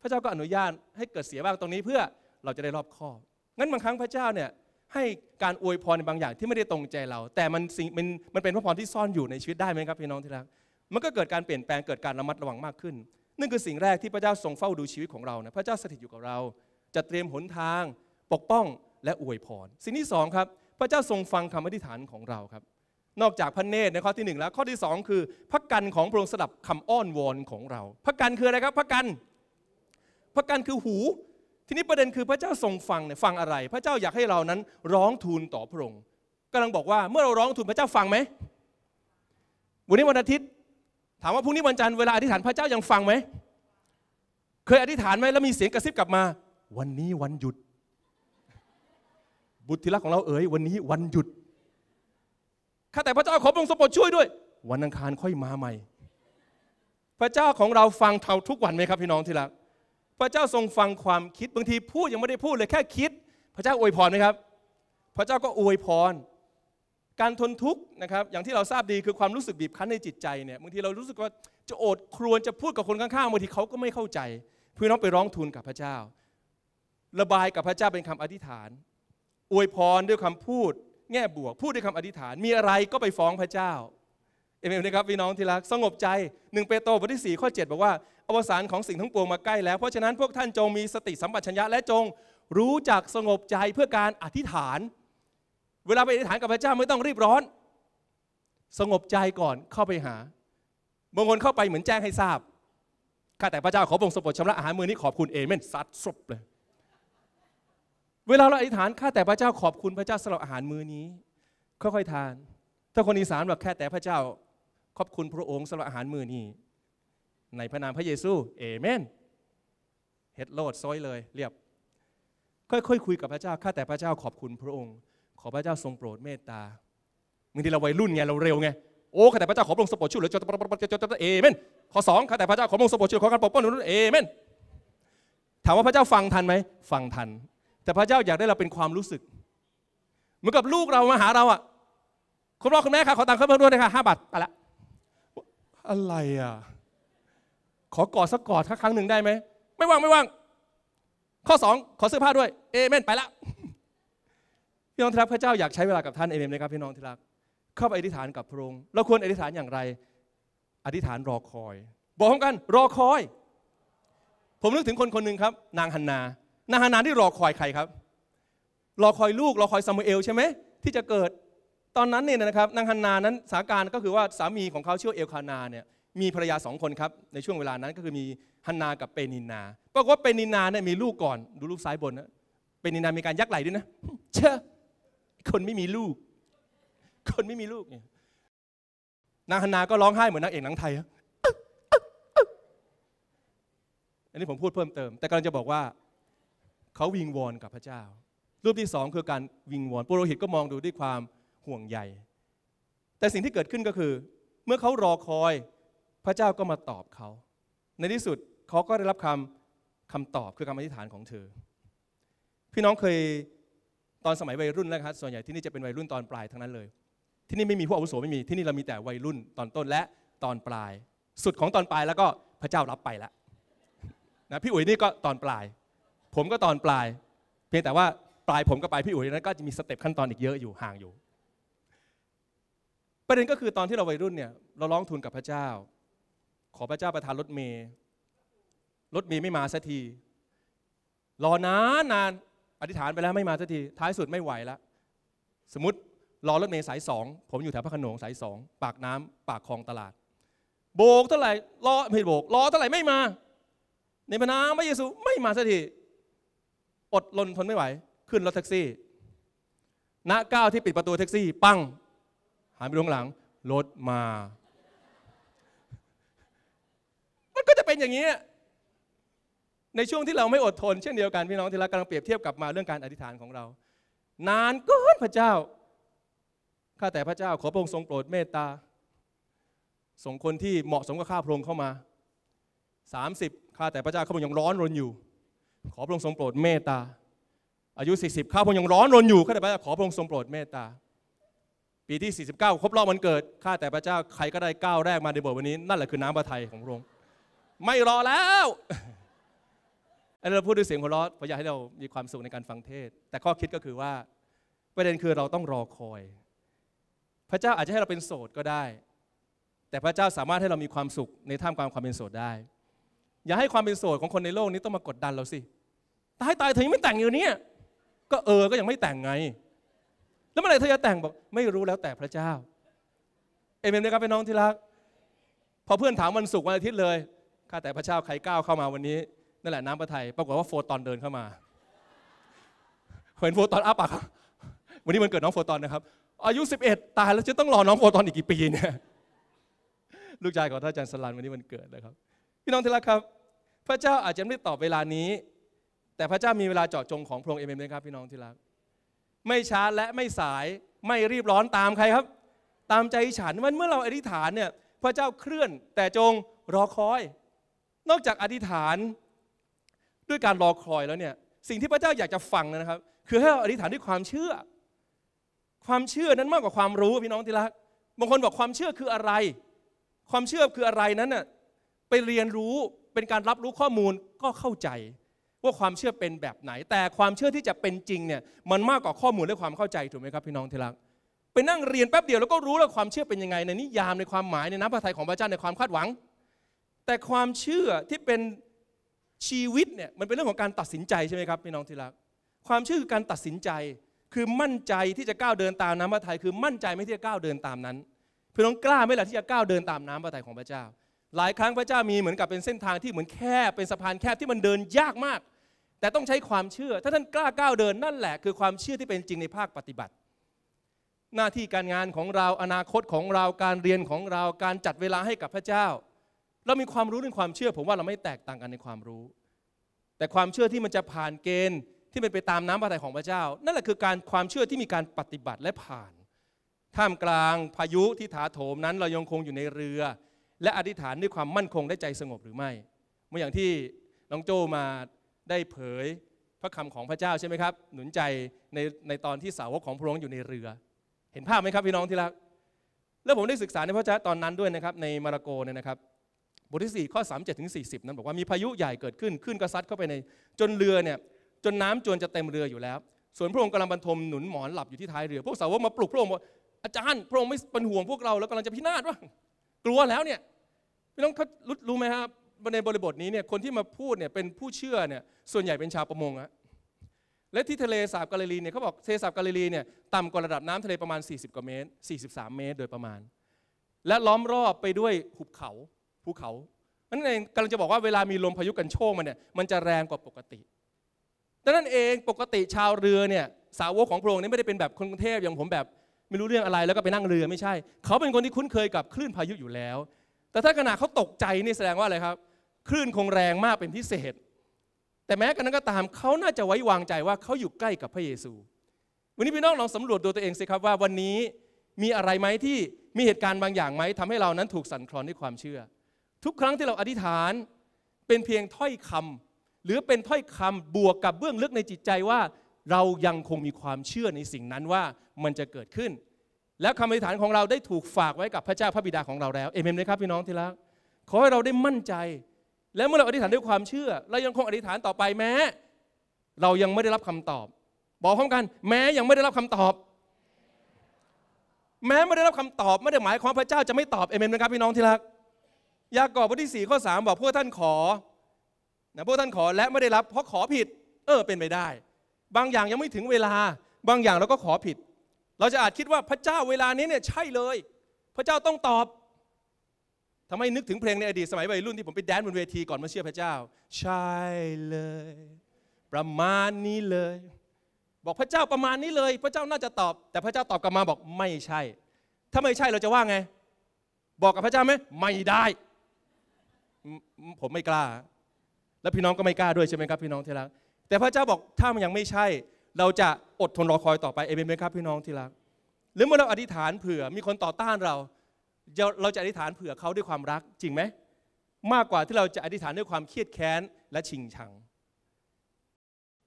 พระเจ้าก็อนุญาตให้เกิดเสียบ้างตรงนี้เพื่อเราจะได้รอบคอบงั้นบางครั้งพระเจ้าเนี่ยให้การอวยพรในบางอย่าง ที่ไม่ได้ตรงใจเรา แต่มันสิ่งมันมันเป็นพระพรที่ซ่อนอยู่ในชีวิตได้ไหมครับ พี่น้องที่รักมันก็เกิดการเปลี่ยนแปลงเกิดการระมัดระวังมากขึ้นนั่นคือสิ่งแรกที่พระเจ้าทรงเฝ้าดูชีวิตของเรานะพระเจ้าสถิตอยู่กับเราจะเตรียมหนทางปกป้องและอวยพรสิ่งที่สองครับพระเจ้าทรงฟังคำอธิษฐานของเราครับ นอกจากพระเนตรในข้อที่ 1 แล้วข้อที่ 2 คือ พระกันของพระองค์สดับคำอ้อนวอนของเราพระกันคืออะไรครับพระกันพระกันคือหูทีนี้ประเด็นคือพระเจ้าทรงฟังเนี่ยฟังอะไร พระเจ้าอยากให้เรานั้นร้องทูลต่อพระองค์กาลังบอกว่าเมื่อเราร้องทูลพระเจ้าฟังไหมวันนี้วันอาทิตย์ ถามว่าพรุ่งนี้วันจันทร์เวลาอธิษฐานพระเจ้ายังฟังไหมเคยอธิษฐานไหมแล้วมีเสียงกระซิบกลับมา วันนี้วันหยุดบุตรที่รักของเราเอ๋ยวันนี้วันหยุด ข้าแต่พระเจ้าขอพระองค์ทรงโปรดช่วยด้วย วันอังคารค่อยมาใหม่ พระเจ้าของเราฟังเราทุกวันไหมครับ พี่น้องที่รักพระเจ้าทรงฟังความคิดบางทีพูดยังไม่ได้พูดเลยแค่คิด พระเจ้าอวยพรไหมครับ พระเจ้าก็อวยพร การทนทุกข์นะครับอย่างที่เราทราบดีคือความรู้สึกบีบคั้นในจิตใจเนี่ยบางทีเรารู้สึกว่าจะโอดครวญจะพูดกับคนข้างๆบางทีเขาก็ไม่เข้าใจ พี่น้องไปร้องทูลกับพระเจ้า ระบายกับพระเจ้าเป็นคำอธิษฐานอวยพรด้วยคำพูดแง่บวก พูดด้วยคำอธิษฐาน มีอะไรก็ไปฟ้องพระเจ้า เอเมนนะครับพี่น้องที่รักสงบใจหนึ่งเปโตรบทที่4ข้อ7บอกว่าอวสานของสิ่งทั้งปวงมาใกล้แล้ว เพราะฉะนั้นพวกท่านจงมีสติสัมปชัญญะและจงรู้จักสงบใจเพื่อการอธิษฐาน เวลาไปอธิษฐานกับพระเจ้าไม่ต้องรีบร้อน สงบใจก่อนเข้าไปหาบางคนเข้าไปเหมือนแจ้งให้ทราบข้าแต่พระเจ้าขอบรงสมบูทรณ์ชำระอาหารมือนี้ขอบคุณเอเมนซัดศบเลยเวลาเราอธิษฐานข้าแต่พระเจ้าขอบคุณพระเจ้าสำหรับอาหารมื้อนี้ ค่อยๆทาน ถ้าคนอีสานแบบแค่แต่พระเจ้าขอบคุณพระองค์สำหรับอาหารมื้อนี้ ในพระนามพระเยซูเอเมนเฮ็ดโลดซ้อยเลยเรียบ ค่อยๆคคุยกับพระเจ้าข้าแต่พระเจ้าขอบคุณพระองค์ ขอพระเจ้าทรงโปรดเมตตาเมื่อทีเราวัยรุ่นไงเราเร็วไง โอ้ข้าแต่พระเจ้าขอพระองค์ทรงโปรดช่วยเลยจนจนจนเอเมนข้อสองข้าแต่พระเจ้าขอพระองค์ทรงโปรดช่วยขอการปกป้องหนุนเอเมนถามว่าพระเจ้าฟังทันไหมฟังทันแต่พระเจ้าอยากได้เราเป็นความรู้สึก เหมือนกับลูกเรามาหาเราอ่ะคุณพ่อคุณแม่ค่ะขอตังค์เพิ่มด้วยนะคะห้าบาทไปละอะไรอ่ะ ขอกอดสักกอดสักครั้งหนึ่งได้ไหมไม่ว่างไม่ว่างข้อสองขอเสื้อผ้าด้วย เอเมน ไปละพี่น้องที่รักพระเจ้าอยากใช้เวลากับท่านเอเมนหมครับพี่น้องที่รัก เข้าไปอธิษฐานกับพระองค์เราควรอธิษฐานอย่างไร อธิษฐานรอคอย บอกพร้อมกัน รอคอย ผมนึกถึงคนคนหนึ่งครับ นางฮันนานาฮานานที่รอคอยใครครับ รอคอยลูก รอคอยซามูเอลใช่ไหมที่จะเกิด ตอนนั้นเนี่ยนะครับนางฮันนานั้นสาการก็คือว่าสามีของเขาชื่อเอลคานาเนี่ยมีภรรยาสองคนครับ ในช่วงเวลานั้นก็คือมีฮันนากับเปนินนาปรากฏว่าเปนินนาเนี่ยมีลูกก่อน ดูรูปซ้ายบนนะเปนินนามีการยักไหล่ด้วยนะ เชื่อคนไม่มีลูก คนไม่มีลูกเนี่ยนางฮันนาก็ร้องไห้เหมือนนางเอกหนังไทยอันนี้ผมพูดเพิ่มเติม แต่กำลังจะบอกว่าเขาวิงวอนกับพระเจ้า รูปที่สองคือการวิงวอนปุโรหิตก็มองดูด้วยความห่วงใยแต่สิ่งที่เกิดขึ้นก็คือ เมื่อเขารอคอยพระเจ้าก็มาตอบเขา ในที่สุดเขาก็ได้รับคำคำตอบคือคำอธิษฐานของเธอพี่น้องเคยตอนสมัยวัยรุ่นแล้วครับส่วนใหญ่ที่นี่จะเป็นวัยรุ่นตอนปลายทั้งนั้นเลย ที่นี่ไม่มีผู้อาวุโสไม่มีที่นี่เรามีแต่วัยรุ่นตอนต้นและตอนปลาย สุดของตอนปลายแล้วก็พระเจ้ารับไปแล้วนะพี่อุ๋ยนี่ก็ตอนปลายผมก็ตอนปลาย เพียงแต่ว่าปลายผมกับปลายพี่อุ๋ยนั้นก็จะมีสเต็ปขั้นตอนอีกเยอะอยู่ห่างอยู่ ประเด็นก็คือตอนที่เราวัยรุ่นเนี่ยเราร้องทูลกับพระเจ้า ขอพระเจ้าประทานรถเมย์รถเมย์ไม่มาสักทีรอนานนานอธิษฐานไปแล้วไม่มาสักทีท้ายสุดไม่ไหวแล้วสมมติรอรถเมย์สายสองผมอยู่แถวพระขนงสายสองปากน้ำ ปากคลองตลาด โบกเท่าไหร่ รอไม่โบก รอเท่าไหร่ไม่มา ในพระนามพระเยซูไม่มาสักทีอดลนทนไม่ไหว ขึ้นรถแท็กซี่ณก้าวที่ปิดประตูแท็กซี่ปั้งหันไปดูข้างหลังรถมา มันก็จะเป็นอย่างนี้ ในช่วงที่เราไม่อดทนเช่นเดียวกันพี่น้องที่รักกำลังเปรียบเทียบกับมา เรื่องการอธิษฐานของเรา นานเกินพระเจ้า ข้าแต่พระเจ้าขอพระองค์ทรงโปรดเมตตาส่งคนที่เหมาะสมกับข้าพระองค์เข้ามา 30ข้าแต่พระเจ้าข้าพระองค์ยังร้อนรนอยู่ขอพระองค์ทรงโปรดเมตตา อายุ 40 ข้าพง์ยังร้อนรนอยู่ข้าแต่พระเจ้าขอพระองค์ทรงโปรดเมตตา ปีที่ 49 ครบรอบวันเกิด ข้าแต่พระเจ้า ใครก็ได้ก้าวแรกมาในบทวันนี้นั่นแหละคือน้ำพระทัยของพระองค์ ไม่รอแล้วอ้เราพูดด้วยเสียงหัวเราะเพราะอยากให้เรามีความสุขในการฟังเทศ แต่ข้อคิดก็คือว่าประเด็นคือเราต้องรอคอย พระเจ้าอาจจะให้เราเป็นโสดก็ได้ แต่พระเจ้าสามารถให้เรามีความสุขในท่ามกลางความเป็นโสดได้อย่าให้ความเป็นโสด ของคนในโลกนี้ต้องมากดดันเราสิ ตายตายเธอยังไม่แต่งอยู่เนี่ย ก็เออก็ยังไม่แต่งไง แล้วเมื่อไหร่เธอจะแต่งบอก ไม่รู้แล้วแต่พระเจ้า เอเมนไหมครับพี่น้องที่รัก พอเพื่อนถามวันศุกร์วันอาทิตย์เลย ข้าแต่พระเจ้าใครก้าว เข้ามาวันนี้ นั่นแหละน้ำประทัยปรากฏว่าโฟตอนเดินเข้ามาเห็นโฟตอนอ้าปากวันนี้มันเกิดน้องโฟตอนนะครับ อายุ11 ตายแล้วจะต้องรอน้องโฟตอนอีกกี่ปีเนี่ย ลูกชายของท่านอาจารย์สลันวันนี้มันเกิดนะครับพี่น้องที่รักครับพระเจ้าอาจจะไม่ตอบเวลานี้ แต่พระเจ้ามีเวลาเจาะจงของพระองค์เองลยครับพี่น้องที่รักไม่ช้าและไม่สายไม่รีบร้อนตามใครครับ ตามใจฉันวันเมื่อเราอธิษฐานเนี่ย พระเจ้าเคลื่อนแต่จงรอคอย นอกจากอธิษฐานด้วยการรอคอยแล้วเนี่ย สิ่งที่พระเจ้าอยากจะฟังนะครับ คือให้เราอธิษฐานด้วยความเชื่อ ความเชื่อนั้นมากกว่าความรู้พี่น้องที่รักบางคนบอกความเชื่อคืออะไร ความเชื่อคืออะไรนั้นน่ะไปเรียนรู้เป็นการรับรู้ข้อมูลก็เข้าใจ ว่าความเชื่อเป็นแบบไหน แต่ความเชื่อที่จะเป็นจริงเนี่ยมันมากกว่าข้อมูลและความเข้าใจถูกไหมครับพี่น้องที่รักไปนั่งเรียนแป๊บเดียวแล้วก็รู้แล้วความเชื่อเป็นยังไงในนิยามในความหมายในน้ำพระทัยของพระเจ้าในความคาดหวัง แต่ความเชื่อที่เป็นชีวิตเนี่ยมันเป็นเรื่องของการตัดสินใจใช่ไหมครับพี่น้องที่รักความเชื่อคือการตัดสินใจคือมั่นใจที่จะก้าวเดินตามน้ำพระทัยคือมั่นใจไม่ที่จะก้าวเดินตามนั้นพี่น้องกล้าไหมล่ะที่จะก้าวเดินตามน้ำพระทัยของพระเจ้าหลายครั้งพระเจ้ามีเหมือนกับเป็นเส้นทางที่เหมือนแคบเป็นสะพานแคบที่มันเดินยากมาก แต่ต้องใช้ความเชื่อถ้าท่านกล้าก้าวเดิน นั่นแหละคือความเชื่อที่เป็นจริงในภาคปฏิบัติ หน้าที่การงานของเราอนาคตของเราการเรียนของเราการจัดเวลาให้กับพระเจ้า เรา มีความรู้ในงความเชื่อผมว่าเราไม่แตกต่างกันในความรู้ แต่ความเชื่อที่มันจะผ่านเกณฑ์ที่มันไปตามน้ำพระทัยของพระเจ้า นั่นแหละคือการความเชื่อที่มีการปฏิบัติและผ่านท่ามกลาง พายุที่ถาโถมนั้นเรายังคงอยู่ในเรือและอธิษฐานด้วยความมั่นคงได้ใจสงบหรือไม่เมื่ออย่างที่น้องโจมาได้เผยพระคำของพระเจ้าใช่ไหมครับ หนุนใจในในตอนที่สาวกของพระองค์อยู่ในเรือ เห็นภาพไหมครับพี่น้องที่รักแล้วผมได้ศึกษาในพระเจ้าตอนนั้นด้วยนะครับ ในมาระโกเนี่ยนะครับบทที่4ข้อ3 7ถึง40นั้นบอกว่ามีพายุใหญ่เกิดขึ้นขึ้นก็ซัดเข้าไปในจนเรือเนี่ยจนน้ำจวนจะเต็มเรืออยู่แล้ว ส่วนพระองค์กำลังบรรทมหนุนหมอนหลับอยู่ที่ท้ายเรือ พวกสาวกมาปลุกพระองค์บอกอาจารย์พระองค์ไม่เป็นห่วงพวกเราแล้วกำลังจะพินาศวะกลัวแล้วเนี่ยพี่น้องเขารู้ไหมครับในบริบทนี้เนี่ยคนที่มาพูดเนี่ยเป็นผู้เชื่อเนี่ยส่วนใหญ่เป็นชาวประมงฮะและที่ทะเลสาบกาลิลีเนี่ยเขาบอกทะเลสาบกาลิลีเนี่ยต่ำกว่าระดับน้ำทะเลประมาณ 40กว่าเมตร 43 เมตรโดยประมาณ และล้อมรอบไปด้วยหุบเขาภูเขานั่นเองกำลังจะบอกว่าเวลามีลมพายุกันโชกมันเนี่ยมันจะแรงกว่าปกติดังนั้นเองปกติชาวเรือเนี่ยสาวกของพระองค์นี่ไม่ได้เป็นแบบคนกรุงเทพอย่างผมแบบไม่รู้เรื่องอะไรแล้วก็ไปนั่งเรือไม่ใช่ เขาเป็นคนที่คุ้นเคยกับคลื่นพายุอยู่แล้ว แต่ถ้าขณะเขาตกใจนี่แสดงว่าอะไรครับ คลื่นคงแรงมากเป็นพิเศษแต่แม้กระนั้นก็ตามเขาน่าจะไว้วางใจว่าเขาอยู่ใกล้กับพระเยซูวันนี้พี่น้องลองสำรวจดูตัวเองสิครับว่าวันนี้มีอะไรไหมที่มีเหตุการณ์บางอย่างไหมทำให้เรานั้นถูกสั่นคลอนด้วยความเชื่อ ทุกครั้งที่เราอธิษฐานเป็นเพียงถ้อยคำ หรือเป็นถ้อยคำบวกกับเบื้องลึกในจิตใจว่าเรายังคงมีความเชื่อในสิ่งนั้นว่ามันจะเกิดขึ้นและคำอธิษฐานของเราได้ถูกฝากไว้กับพระเจ้าพระบิดาของเราแล้วเอเมนไหมครับพี่น้องที่รักขอให้เราได้มั่นใจ และเมื่อเราอธิษฐานด้วยความเชื่อเรายังคงอธิษฐานต่อไปแม้ เรายังไม่ได้รับคำตอบ บอกพร้อมกันแม้ยังไม่ได้รับคำตอบ แม้ไม่ได้รับคำตอบ ไม่ได้หมายความพระเจ้าจะไม่ตอบเอเมนไหมครับพี่น้องที่รักยากอบบทที่สี่ข้อสามบอกพวกท่านขอนะพวกท่านขอและไม่ได้รับเพราะขอผิด เออเป็นไปได้ บางอย่างยังไม่ถึงเวลาบางอย่างเราก็ขอผิดเราจะอาจคิดว่าพระเจ้าเวลานี้เนี่ยใช่เลย พระเจ้าต้องตอบทำให้นึกถึงเพลงในอดีตสมัยวัย รุ่นที่ผมไปแดนบนเวทีก่อนมาเชื่อพระเจ้า ใช่เลย ประมาณนี้เลย บอกพระเจ้าประมาณนี้เลย พระเจ้าน่าจะตอบ แต่พระเจ้าตอบกลับมาบอกไม่ใช่ถ้าไม่ใช่เราจะว่าไง บอกกับพระเจ้าไหมไม่ได้ ผมไม่กล้า แล้วพี่น้องก็ไม่กล้าด้วยใช่ไหมครับพี่น้องที่รักแต่พระเจ้าบอกถ้ามันยังไม่ใช่เราจะอดทนรอคอยต่อไปเอเมนไหมครับพี่น้องที่รัก หรือเมื่อเราอธิษฐานเผื่อมีคนต่อต้านเรา เราจะอธิษฐานเผื่อเขาด้วยความรัก จริงไหม มากกว่าที่เราจะอธิษฐานด้วยความเครียดแค้นและชิงชัง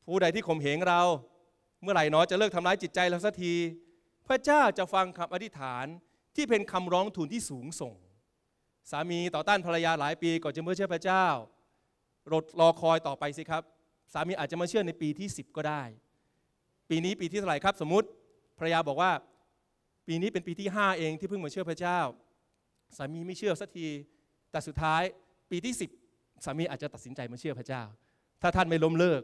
ผู้ใดที่ข่มเหงเรา เมื่อไหร่น้อจะเลิกทำร้ายจิตใจเราสักที พระเจ้าจะฟังคำอธิษฐานที่เป็นคำร้องทูลที่สูงส่ง สามีต่อต้านภรรยาหลายปีก่อนจะเมื่อเชื่อพระเจ้ารอรอคอยต่อไปสิครับ สามีอาจจะมาเชื่อในปีที่ 10 ก็ได้ปีนี้ปีที่เท่าไหร่ครับสมมติภรรยาบอกว่าปีนี้เป็นปีที่5เองที่เพิ่งมาเชื่อพระเจ้าสามีไม่เชื่อสักทีแต่สุดท้ายปีที่ 10สามีอาจจะตัดสินใจมาเชื่อพระเจ้า ถ้าท่านไม่ล้มเลิก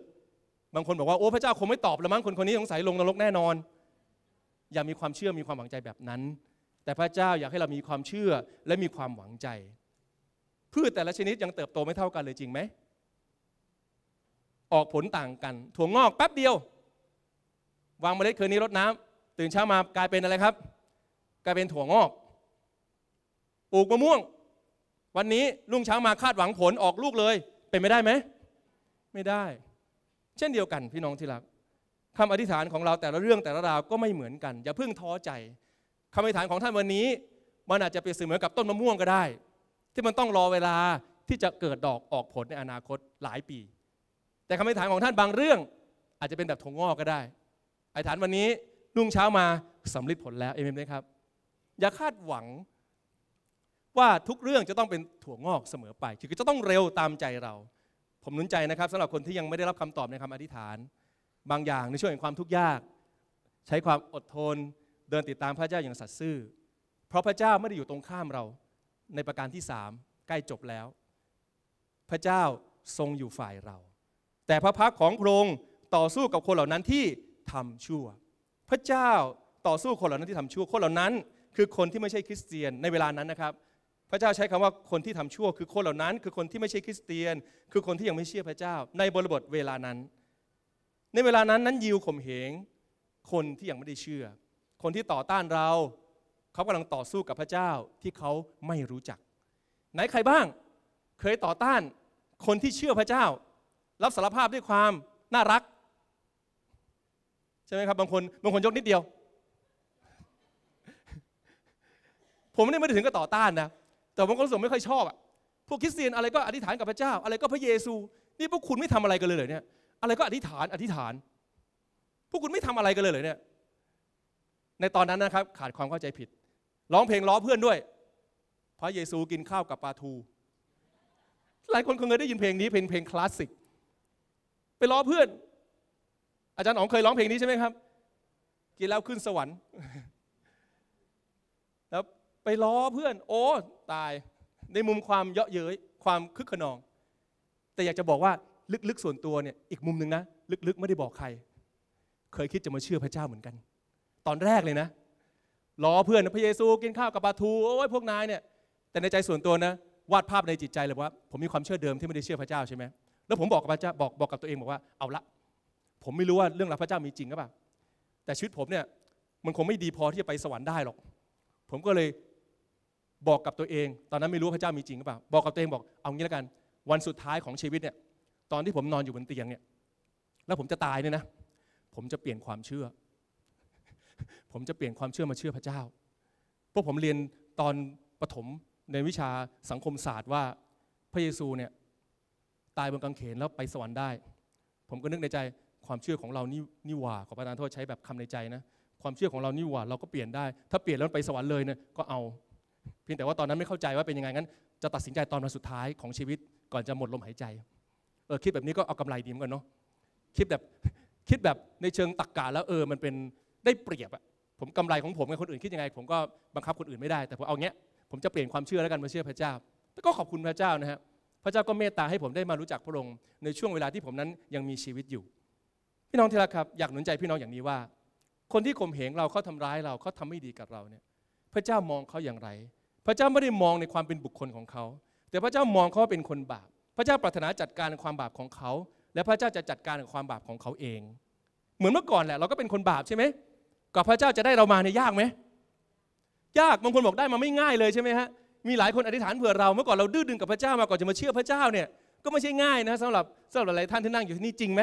บางคนบอกว่าโอ้พระเจ้าคงไม่ตอบละมั้งคนคนนี้สงสัยลงนรกแน่นอนอย่ามีความเชื่อมีความหวังใจแบบนั้น แต่พระเจ้าอยากให้เรามีความเชื่อและมีความหวังใจพืชแต่ละชนิดยังเติบโตไม่เท่ากันเลยจริงไหมออกผลต่างกันถั่วงอกแป๊บเดียววางเมล็ดคืนนี้รดน้ำ ตื่นเช้ามากลายเป็นอะไรครับ กลายเป็นถั่วงอกปลูกมะม่วง วันนี้ลุงเช้ามาคาดหวังผลออกลูกเลย เป็นไม่ได้ไหมไม่ได้ เช่นเดียวกันพี่น้องที่รักคำอธิษฐานของเราแต่ละเรื่องแต่ละราวก็ไม่เหมือนกัน อย่าเพิ่งท้อใจคำอธิษฐานของท่านวันนี้ มันอาจจะเปรียบเสมือนกับต้นมะม่วงก็ได้ ที่มันต้องรอเวลาที่จะเกิดดอกออกผลในอนาคตหลายปี แต่คำอธิษฐานของท่านบางเรื่อง อาจจะเป็นแบบถงงอกก็ได้อธิษฐานวันนี้รุ่งเช้ามาสำลิดผลแล้วเอเมนไหมครับอย่าคาดหวังว่าทุกเรื่องจะต้องเป็นถั่วงอกเสมอไปคือจะต้องเร็วตามใจเรา ผมนุนใจนะครับสำหรับคนที่ยังไม่ได้รับคำตอบในคำอธิษฐาน บางอย่างในช่วงแห่งความทุกข์ยาก ใช้ความอดทน เดินติดตามพระเจ้าอย่างสัตย์ซื่อ เพราะพระเจ้าไม่ได้อยู่ตรงข้ามเราในประการที่สามใกล้จบแล้ว พระเจ้าทรงอยู่ฝ่ายเรา แต่พระพักของพระองค์ต่อสู้กับคนเหล่านั้นที่ทำชั่ว พระเจ้าต่อสู้คนเหล่านั้นที่ทำชั่วคนเหล่านั้น คือคนที่ไม่ใช่คริสเตียน ในเวลานั้นนะครับ พระเจ้าใช้คำว่าคนที่ทำชั่วคือคนเหล่านั้น คือคนที่ไม่ใช่คริสเตียน คือคนที่ยังไม่เชื่อพระเจ้า ในบริบทเวลานั้น ในเวลานั้นนั้นยิวข่มเหงคนที่ยังไม่ได้เชื่อ คนที่ต่อต้านเราเขากำลังต่อสู้กับพระเจ้าที่เขาไม่รู้จัก ไหนใครบ้างเคยต่อต้านคนที่เชื่อพระเจ้า รับสารภาพด้วยความน่ารักใช่ไหมครับบางคนบางคนยกนิดเดียว ผม่ไม่ได้ถึงก็ต่อต้านนะแต่บางคนสมไม่ค่อยชอบอ่ะพวกคริสเตียนอะไรก็อธิษฐานกับพระเจ้า อะไรก็พระเยซู นี่พวกคุณไม่ทำอะไรกันเลยเหรอเนี่ย อะไรก็อธิษฐานอธิษฐาน พวกคุณไม่ทำอะไรกันเลยเหรอเนี่ย ในตอนนั้นนะครับ ขาดความเข้าใจผิดร้องเพลงล้อเพื่อนด้วยพระเยซูกินข้าวกับปลาทูหลายคนคงเคยได้ยินเพลงนี้เพลงเพลงคลาสสิก ไปล้อเพื่อนอาจารย์อ๋องเคยร้องเพลงนี้ใช่ไหมครับ กินแล้วขึ้นสวรรค์ แล้วไปล้อเพื่อนโอ้ตาย ในมุมความเยาะเย้ยความคึกขนอง แต่อยากจะบอกว่าลึกๆส่วนตัวเนี่ยอีกมุมหนึ่งนะลึกๆไม่ได้บอกใคร เคยคิดจะมาเชื่อพระเจ้าเหมือนกัน ตอนแรกเลยนะล้อเพื่อนพระเยซู กินข้าวกับปลาทูโอ้ยพวกนายเนี่ย แต่ในใจส่วนตัวนะวาดภาพในจิตใจเลยว่าผมมีความเชื่อเดิมที่ไม่ได้เชื่อพระเจ้าใช่ไหมแล้วผมบอกกับพระเจ้าบอกบอกกับตัวเองบอกว่าเอาละผมไม่รู้ว่าเรื่องรัวพระเจ้ามีจริงหรือเปล่า แต่ชีวิตผมเนี่ยมันคงไม่ดีพอที่จะไปสวรรค์ได้หรอก ผมก็เลยบอกกับตัวเอง ตอนนั้นไม่รู้พระเจ้ามีจริงหรือเปล่า บอกกับตัวเองบอกเอางี้แล้วกันวันสุดท้ายของชีวิตเนี่ยตอนที่ผมนอนอยู่บนเตียงเนี่ยแล้วผมจะตายเนี่ยนะ ผมจะเปลี่ยนความเชื่อ ผมจะเปลี่ยนความเชื่อมาเชื่อพระเจ้าพวกผมเรียนตอนประถมในวิชาสังคมศาสตร์ว่าพระเยซูเนี่ยตายบนกางเขนแล้วไปสวรรค์ได้ ผมก็นึกในใจความเชื่อของเรานี่นี่ว่าขอประทานโทษใช้แบบคำในใจนะ ความเชื่อของเรานี่ว่าเราก็เปลี่ยนได้ ถ้าเปลี่ยนแล้วไปสวรรค์เลยเนี่ยก็เอาเพียงแต่ว่าตอนนั้นไม่เข้าใจว่าเป็นยังไงงั้น จะตัดสินใจตอนวันสุดท้ายของชีวิตก่อนจะหมดลมหายใจ เออ คิดแบบนี้ก็เอากำไรดีมกันเนาะคิดแบบคิดแบบในเชิงตักกะแล้วเออมันเป็นได้เปรียบอะผมกำไรของผมกับคนอื่นคิดยังไงผมก็บังคับคนอื่นไม่ได้แต่ผมเอาเงี้ย ผมจะเปลี่ยนความเชื่อแล้วกันมาเชื่อพระเจ้าแก็ขอบคุณพระเจ้านะครับพระเจ้าก็เมตตาให้ผมได้มารู้จักพระองค์ในช่วงเวลาที่ผมนั้นยังมีชีวิตอยู่พี่น้องที่รักครับอยากหนุนใจพี่น้องอย่างนี้ว่า คนที่ข่มเหงเราเขาทาร้ายเราเขาทาไม่ดีกับเราเนี่ย พระเจ้ามองเขาอย่างไร พระเจ้าไม่ได้มองในความเป็นบุคคลของเขาแต่พระเจ้ามองเขาเป็นคนบาป พระเจ้าปรารถนาจัดการความบาปของเขาและพระเจ้าจะจัดการกับความบาปของเขาเอง เหมือนเมื่อก่อนแหละเราก็เป็นคนบาปใช่ไหมกว่พระเจ้าจะได้เรามาเนี่ยยากไหมยากบางคนบอกได้มาไม่ง่ายเลยใช่ไหมฮะมีหลายคนอธิษฐานเผื่อเราเมื่อก่อนเราดื้อดึงกับพระเจ้า มาก่อนจะมาเชื่อพระเจ้าเนี่ยก็ไม่ใช่ง่ายนะสำหรับสำหรับหลายท่านที่นั่งอยู่ที่นี่จริงไหม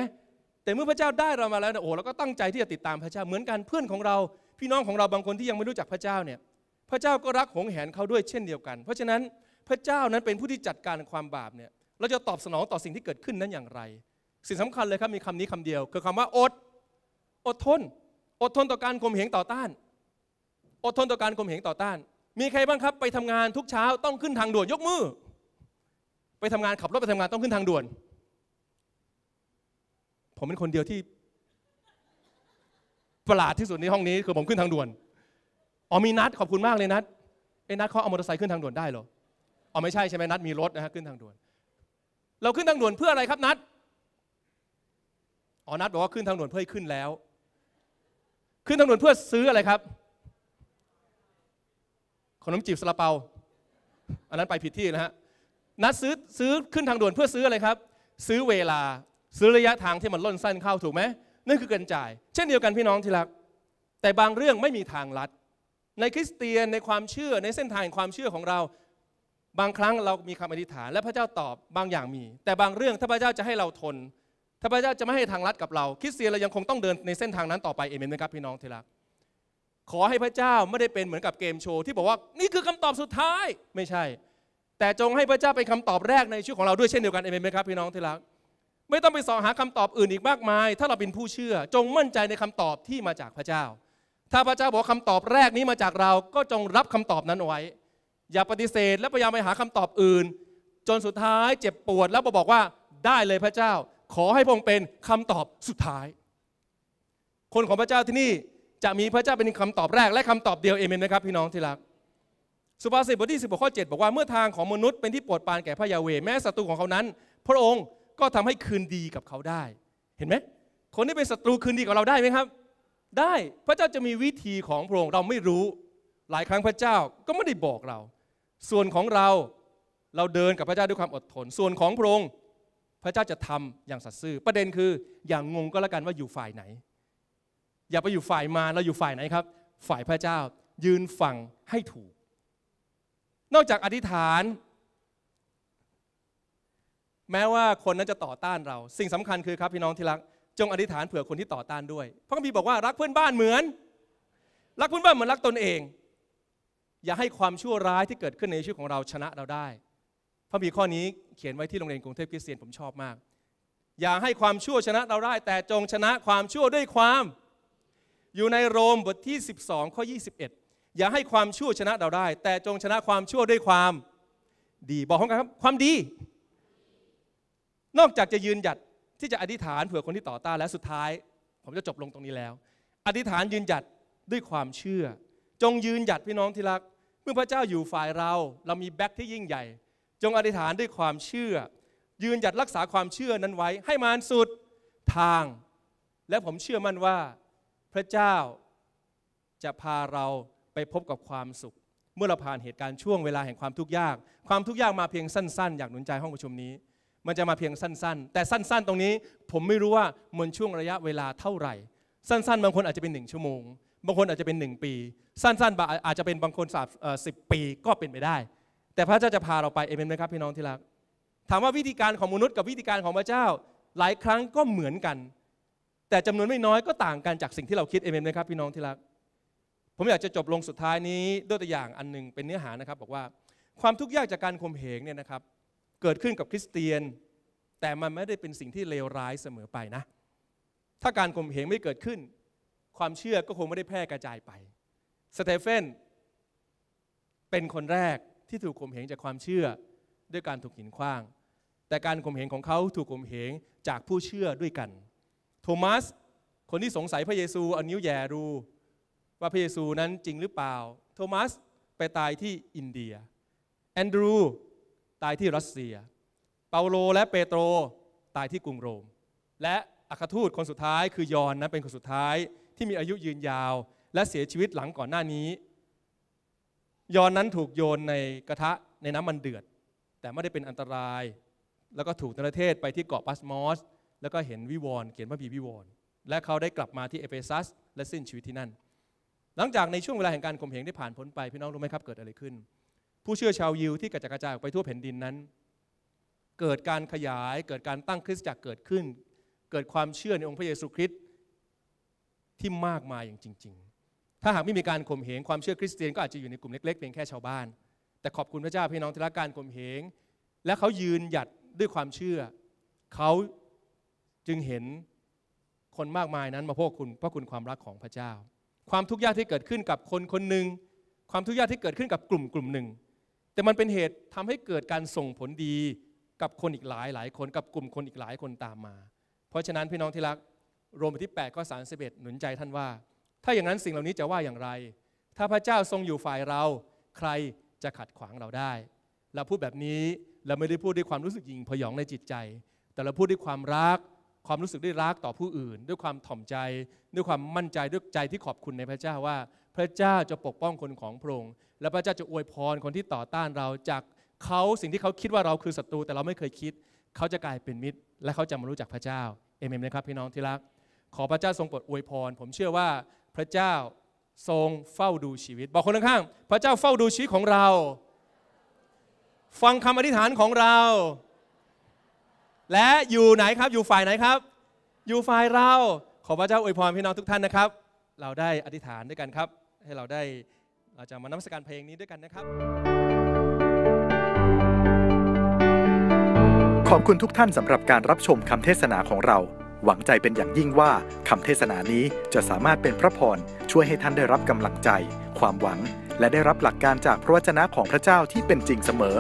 แต่เมื่อพระเจ้าได้เรามาแล้วโอ้เราก็ตั้งใจที่จะติดตามพระเจ้าเหมือนกันเพื่อนของเรา พี่น้องของเราบางคนที่ยังไม่รู้จักพระเจ้าเนี่ยพระเจ้าก็รักหงแหนเขาด้วยเช่นเดียวกัน เพราะฉะนั้นพระเจ้านั้นเป็นผู้ที่จัดการความบาปเนี่ยเราจะตอบสนองต่อสิ่งที่เกิดขึ้นนั้นอย่างไรสิ่งสำคัญเลยครับมีคำนี้คำเดียว คือคำว่าอดอดทน อดทนต่อการข่มเหงต่อต้านอดทนต่อการข่มเหงต่อต้าน มีใครบ้างครับไปทำงานทุกเช้าต้องขึ้นทางด่วนยกมือ ไปทำงานขับรถไปทำงานต้องขึ้นทางด่วนผมเป็นคนเดียวที่ ประหลาดที่สุดในห้องนี้คือผมขึ้นทางด่วนอ๋อมีนัดขอบคุณมากเลยนัดไอ้นัดเขาเอามอเตอร์ไซค์ขึ้นทางด่วนได้เหรออ๋อไม่ใช่ใช่ไหมนัดมีรถนะฮะขึ้นทางด่วน เราขึ้นทางด่วนเพื่ออะไรครับ นัดอ๋อนัดบอกว่าขึ้นทางด่วนเพื่อขึ้นแล้ว ขึ้นทางด่วนเพื่อซื้ออะไรครับขนมจีบซาลาเปาอันนั้นไปผิดที่นะฮะนัดซื้อซื้อขึ้นทางด่วนเพื่อซื้ออะไรครับ ซื้อเวลาซื้อระยะทางที่มันล่นสั้นเข้าถูกไหมนั่นคือเกินจ่ายเช่นเดียวกันพี่น้องที่รักแต่บางเรื่องไม่มีทางลัดในคริสเตียนในความเชื่อในเส้นทางความเชื่อของเรา บางครั้งเรามีคำอธิษฐานและพระเจ้าตอบบางอย่างมี แต่บางเรื่องถ้าพระเจ้าจะให้เราทนถ้าพระเจ้าจะไม่ให้ทางลัดกับเราคริสเตียนเรายังคงต้องเดินในเส้นทางนั้นต่อไปเอเมนหมครับพี่น้องที่รักขอให้พระเจ้าไม่ได้เป็นเหมือนกับเกมโชว์ที่บอกว่านี่คือคำตอบสุดท้ายไม่ใช่ แต่จงให้พระเจ้าเป็นคำตอบแรกในชีวิตของเราด้วยเช่นเดียวกันเอเมนไหมครับพี่น้องที่รักไม่ต้องไปสอหาคำตอบอื่นอีกมากมาย ถ้าเราเป็นผู้เชื่อ จงมั่นใจในคำตอบที่มาจากพระเจ้า ถ้าพระเจ้าบอกคำตอบแรกนี้มาจากเราก็จงรับคำตอบนั้นไว้อย่าปฏิเสธ และพยายามไปหาคำตอบอื่น จนสุดท้าย เจ็บปวดแล้วบอกว่าได้เลยพระเจ้า ขอให้พงเป็นคำตอบสุดท้าย คนของพระเจ้าที่นี่จะมีพระเจ้าเป็นคำตอบแรก และคำตอบเดียวเอเมนนะครับพี่น้องที่รักสุภาษิตบทที่สิบข้อ7บอกว่าเมื่อทางของมนุษย์เป็นที่ปวดปานแก่พระยาเวแม้ศัตรูของเขานั้น พระองค์ก็ทำให้คืนดีกับเขาได้เห็นไหม คนที่เป็นศัตรูคืนดีกับเราได้ไหมครับ ได้พระเจ้าจะมีวิธีของพระองค์เราไม่รู้ หลายครั้งพระเจ้าก็ไม่ได้บอกเรา ส่วนของเราเราเดินกับพระเจ้าด้วยความอดทนส่วนของพระองค์ พระเจ้าจะทำอย่างสัตย์ซื่อ ประเด็นคืออย่างงงก็แล้วกันว่าอยู่ฝ่ายไหน อย่าไปอยู่ฝ่ายมาเราอยู่ฝ่ายไหนครับ ฝ่ายพระเจ้ายืนฟังให้ถูก นอกจากอธิษฐานแม้ว่าคนนั้นจะต่อต้านเราสิ่งสำคัญคือครับพี่น้องที่รักจงอธิษฐานเผื่อคนที่ต่อต้านด้วยพระคัมภีร์บอกว่ารักเพื่อนบ้านเหมือนรักเพื่อนบ้านเหมือนรักตนเอง อย่าให้ความชั่วร้ายที่เกิดขึ้นในชีวิตของเราชนะเราได้ พระคัมภีร์ข้อนี้เขียนไว้ที่โรงเรียนกรุงเทพคริสเตียนผมชอบมาก อย่าให้ความชั่วชนะเราได้ แต่จงชนะความชั่วด้วยความ อยู่ในโรมบทที่ 12ข้อ21 อย่าให้ความชั่วชนะเราได้ แต่จงชนะความชั่วด้วยความ ดีบอกพร้อมกันครับความดีนอกจากจะยืนหยัดที่จะอธิษฐานเผื่อคนที่ต่อต้านและสุดท้าย ผมจะจบลงตรงนี้แล้ว อธิษฐานยืนหยัดด้วยความเชื่อ จงยืนหยัดพี่น้องที่รักเมื่อพระเจ้าอยู่ฝ่ายเรา เรามีแบ็คที่ยิ่งใหญ่ จงอธิษฐานด้วยความเชื่อ ยืนหยัดรักษาความเชื่อนั้นไว้ให้มันสุดทาง และผมเชื่อมั่นว่าพระเจ้าจะพาเราไปพบกับความสุข เมื่อเราผ่านเหตุการณ์ช่วงเวลาแห่งความทุกข์ยากความทุกข์ยากมาเพียงสั้นๆอยากหนุนใจห้องประชุมนี้มันจะมาเพียงสั้น ๆ แต่สั้นๆ ตรงนี้ ผมไม่รู้ว่ามันช่วงระยะเวลาเท่าไหร่ สั้น ๆ บางคนอาจจะเป็นหนึ่งชั่วโมง บางคนอาจจะเป็นหนึ่งปี สั้นๆ อาจจะเป็นบางคนสักสิบปีก็เป็นไปได้ แต่พระเจ้าจะพาเราไปเอเมนไหมครับพี่น้องที่รัก ถามว่าวิธีการของมนุษย์กับวิธีการของพระเจ้าหลายครั้งก็เหมือนกัน แต่จำนวนไม่น้อยก็ต่างกันจากสิ่งที่เราคิดเอเมนไหมครับพี่น้องที่รัก ผมอยากจะจบลงสุดท้ายนี้ด้วยตัวอย่างอันหนึ่งเป็นเนื้อหานะครับบอกว่าความทุกข์ยากจากการข่มเหงเนี่ยนะครับเกิดขึ้นกับคริสเตียน แต่มันไม่ได้เป็นสิ่งที่เลวร้ายเสมอไปนะ ถ้าการข่มเหงไม่เกิดขึ้น ความเชื่อก็คงไม่ได้แพร่กระจายไปสเตเฟนเป็นคนแรกที่ถูกข่มเหงจากความเชื่อด้วยการถูกหินขว้าง แต่การข่มเหงของเขาถูกข่มเหงจากผู้เชื่อด้วยกัน โทมัส คนที่สงสัยพระเยซูเอานิ้วแย่รูว่าพระเยซูนั้นจริงหรือเปล่าโทมัสไปตายที่อินเดียแอนดรูตายที่รัสเซีย เปาโลและเปโตรตายที่กรุงโรม และอัครทูตคนสุดท้าย คือยอนนะเป็นคนสุดท้ายที่มีอายุยืนยาว และเสียชีวิตหลังก่อนหน้านี้ ยอนนั้นถูกโยนในกระทะในน้ำมันเดือด แต่ไม่ได้เป็นอันตราย แล้วก็ถูกนรเทศไปที่เกาะปัสมอสแล้วก็เห็นวิวรณ์เขียนพระบีวิวรณ์และเขาได้กลับมาที่เอเฟซัส และสิ้นชีวิตที่นั่น หลังจากในช่วงเวลาแห่งการข่มเหงได้ผ่านพ้นไปพี่น้องรู้ไหมครับเกิดอะไรขึ้นผู้เชื่อชาวยิวที่กระจายกระจายออกไปทั่วแผ่นดินนั้น เกิดการขยายเกิดการตั้งคริสตจักรเกิดขึ้น เกิดความเชื่อในองค์พระเยซูคริสต์ที่มากมายอย่างจริง ๆ ถ้าหากไม่มีการข่มเหงความเชื่อคริสเตียนก็อาจจะอยู่ในกลุ่มเล็กๆเพียงแค่ชาวบ้าน แต่ขอบคุณพระเจ้าพี่น้องที่รักการข่มเหงและเขายืนหยัดด้วยความเชื่อเขาจึงเห็นคนมากมายนั้นมาพบกคุณพระคุณความรักของพระเจ้า ความทุกข์ยากที่เกิดขึ้นกับคนคนหนึ่ง ความทุกข์ยากที่เกิดขึ้นกับกลุ่มกลุ่มหนึ่งแต่มันเป็นเหตุทำให้เกิดการส่งผลดี กับคนอีกหลายหลายคนกับกลุ่มคนอีกหลายคนตามมา เพราะฉะนั้นพี่น้องที่รัก โรมบทที่8ข้อ31หนุนใจท่านว่า ถ้าอย่างนั้นสิ่งเหล่านี้จะว่าอย่างไร ถ้าพระเจ้าทรงอยู่ฝ่ายเรา ใครจะขัดขวางเราได้ เราพูดแบบนี้เราไม่ได้พูดด้วยความรู้สึกยิงพยองในจิตใจ แต่เราพูดด้วยความรัก ความรู้สึกได้รักต่อผู้อื่น ด้วยความถ่อมใจด้วยความมั่นใจด้วยใจที่ขอบคุณในพระเจ้าว่าพระเจ้าจะปกป้องคนของพระองค์และพระเจ้าจะอวยพรคนที่ต่อต้านเราจากเขาสิ่งที่เขาคิดว่าเราคือศัตรูแต่เราไม่เคยคิดเขาจะกลายเป็นมิตร และเขาจะมารู้จักพระเจ้าเอเมนหมครับ พี่น้องที่รัก ขอพระเจ้าทรงโปรดอวยพรผมเชื่อว่าพระเจ้าทรงเฝ้าดูชีวิต บอกคนข้างๆ พระเจ้าเฝ้าดูชีวิตของเรา ฟังคำอธิษฐานของเรา และอยู่ไหนครับ อยู่ฝ่ายไหนครับ อยู่ฝ่ายเรา ขอพระเจ้าอวยพรพี่น้องทุกท่านนะครับ เราได้อธิษฐานด้วยกันครับให้เราได้เราจะมานมัสการเพลงนี้ด้วยกันนะครับ ขอบคุณทุกท่านสำหรับการรับชมคำเทศนาของเรา หวังใจเป็นอย่างยิ่งว่าคำเทศนานี้จะสามารถเป็นพระพรช่วยให้ท่านได้รับกำลังใจ ความหวัง และได้รับหลักการจากพระวจนะของพระเจ้าที่เป็นจริงเสมอ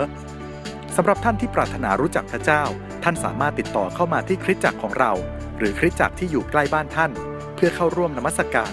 สำหรับท่านที่ปรารถนารู้จักพระเจ้า ท่านสามารถติดต่อเข้ามาที่คริสตจักรของเรา หรือคริสตจักรที่อยู่ใกล้บ้านท่าน เพื่อเข้าร่วมนมัสการ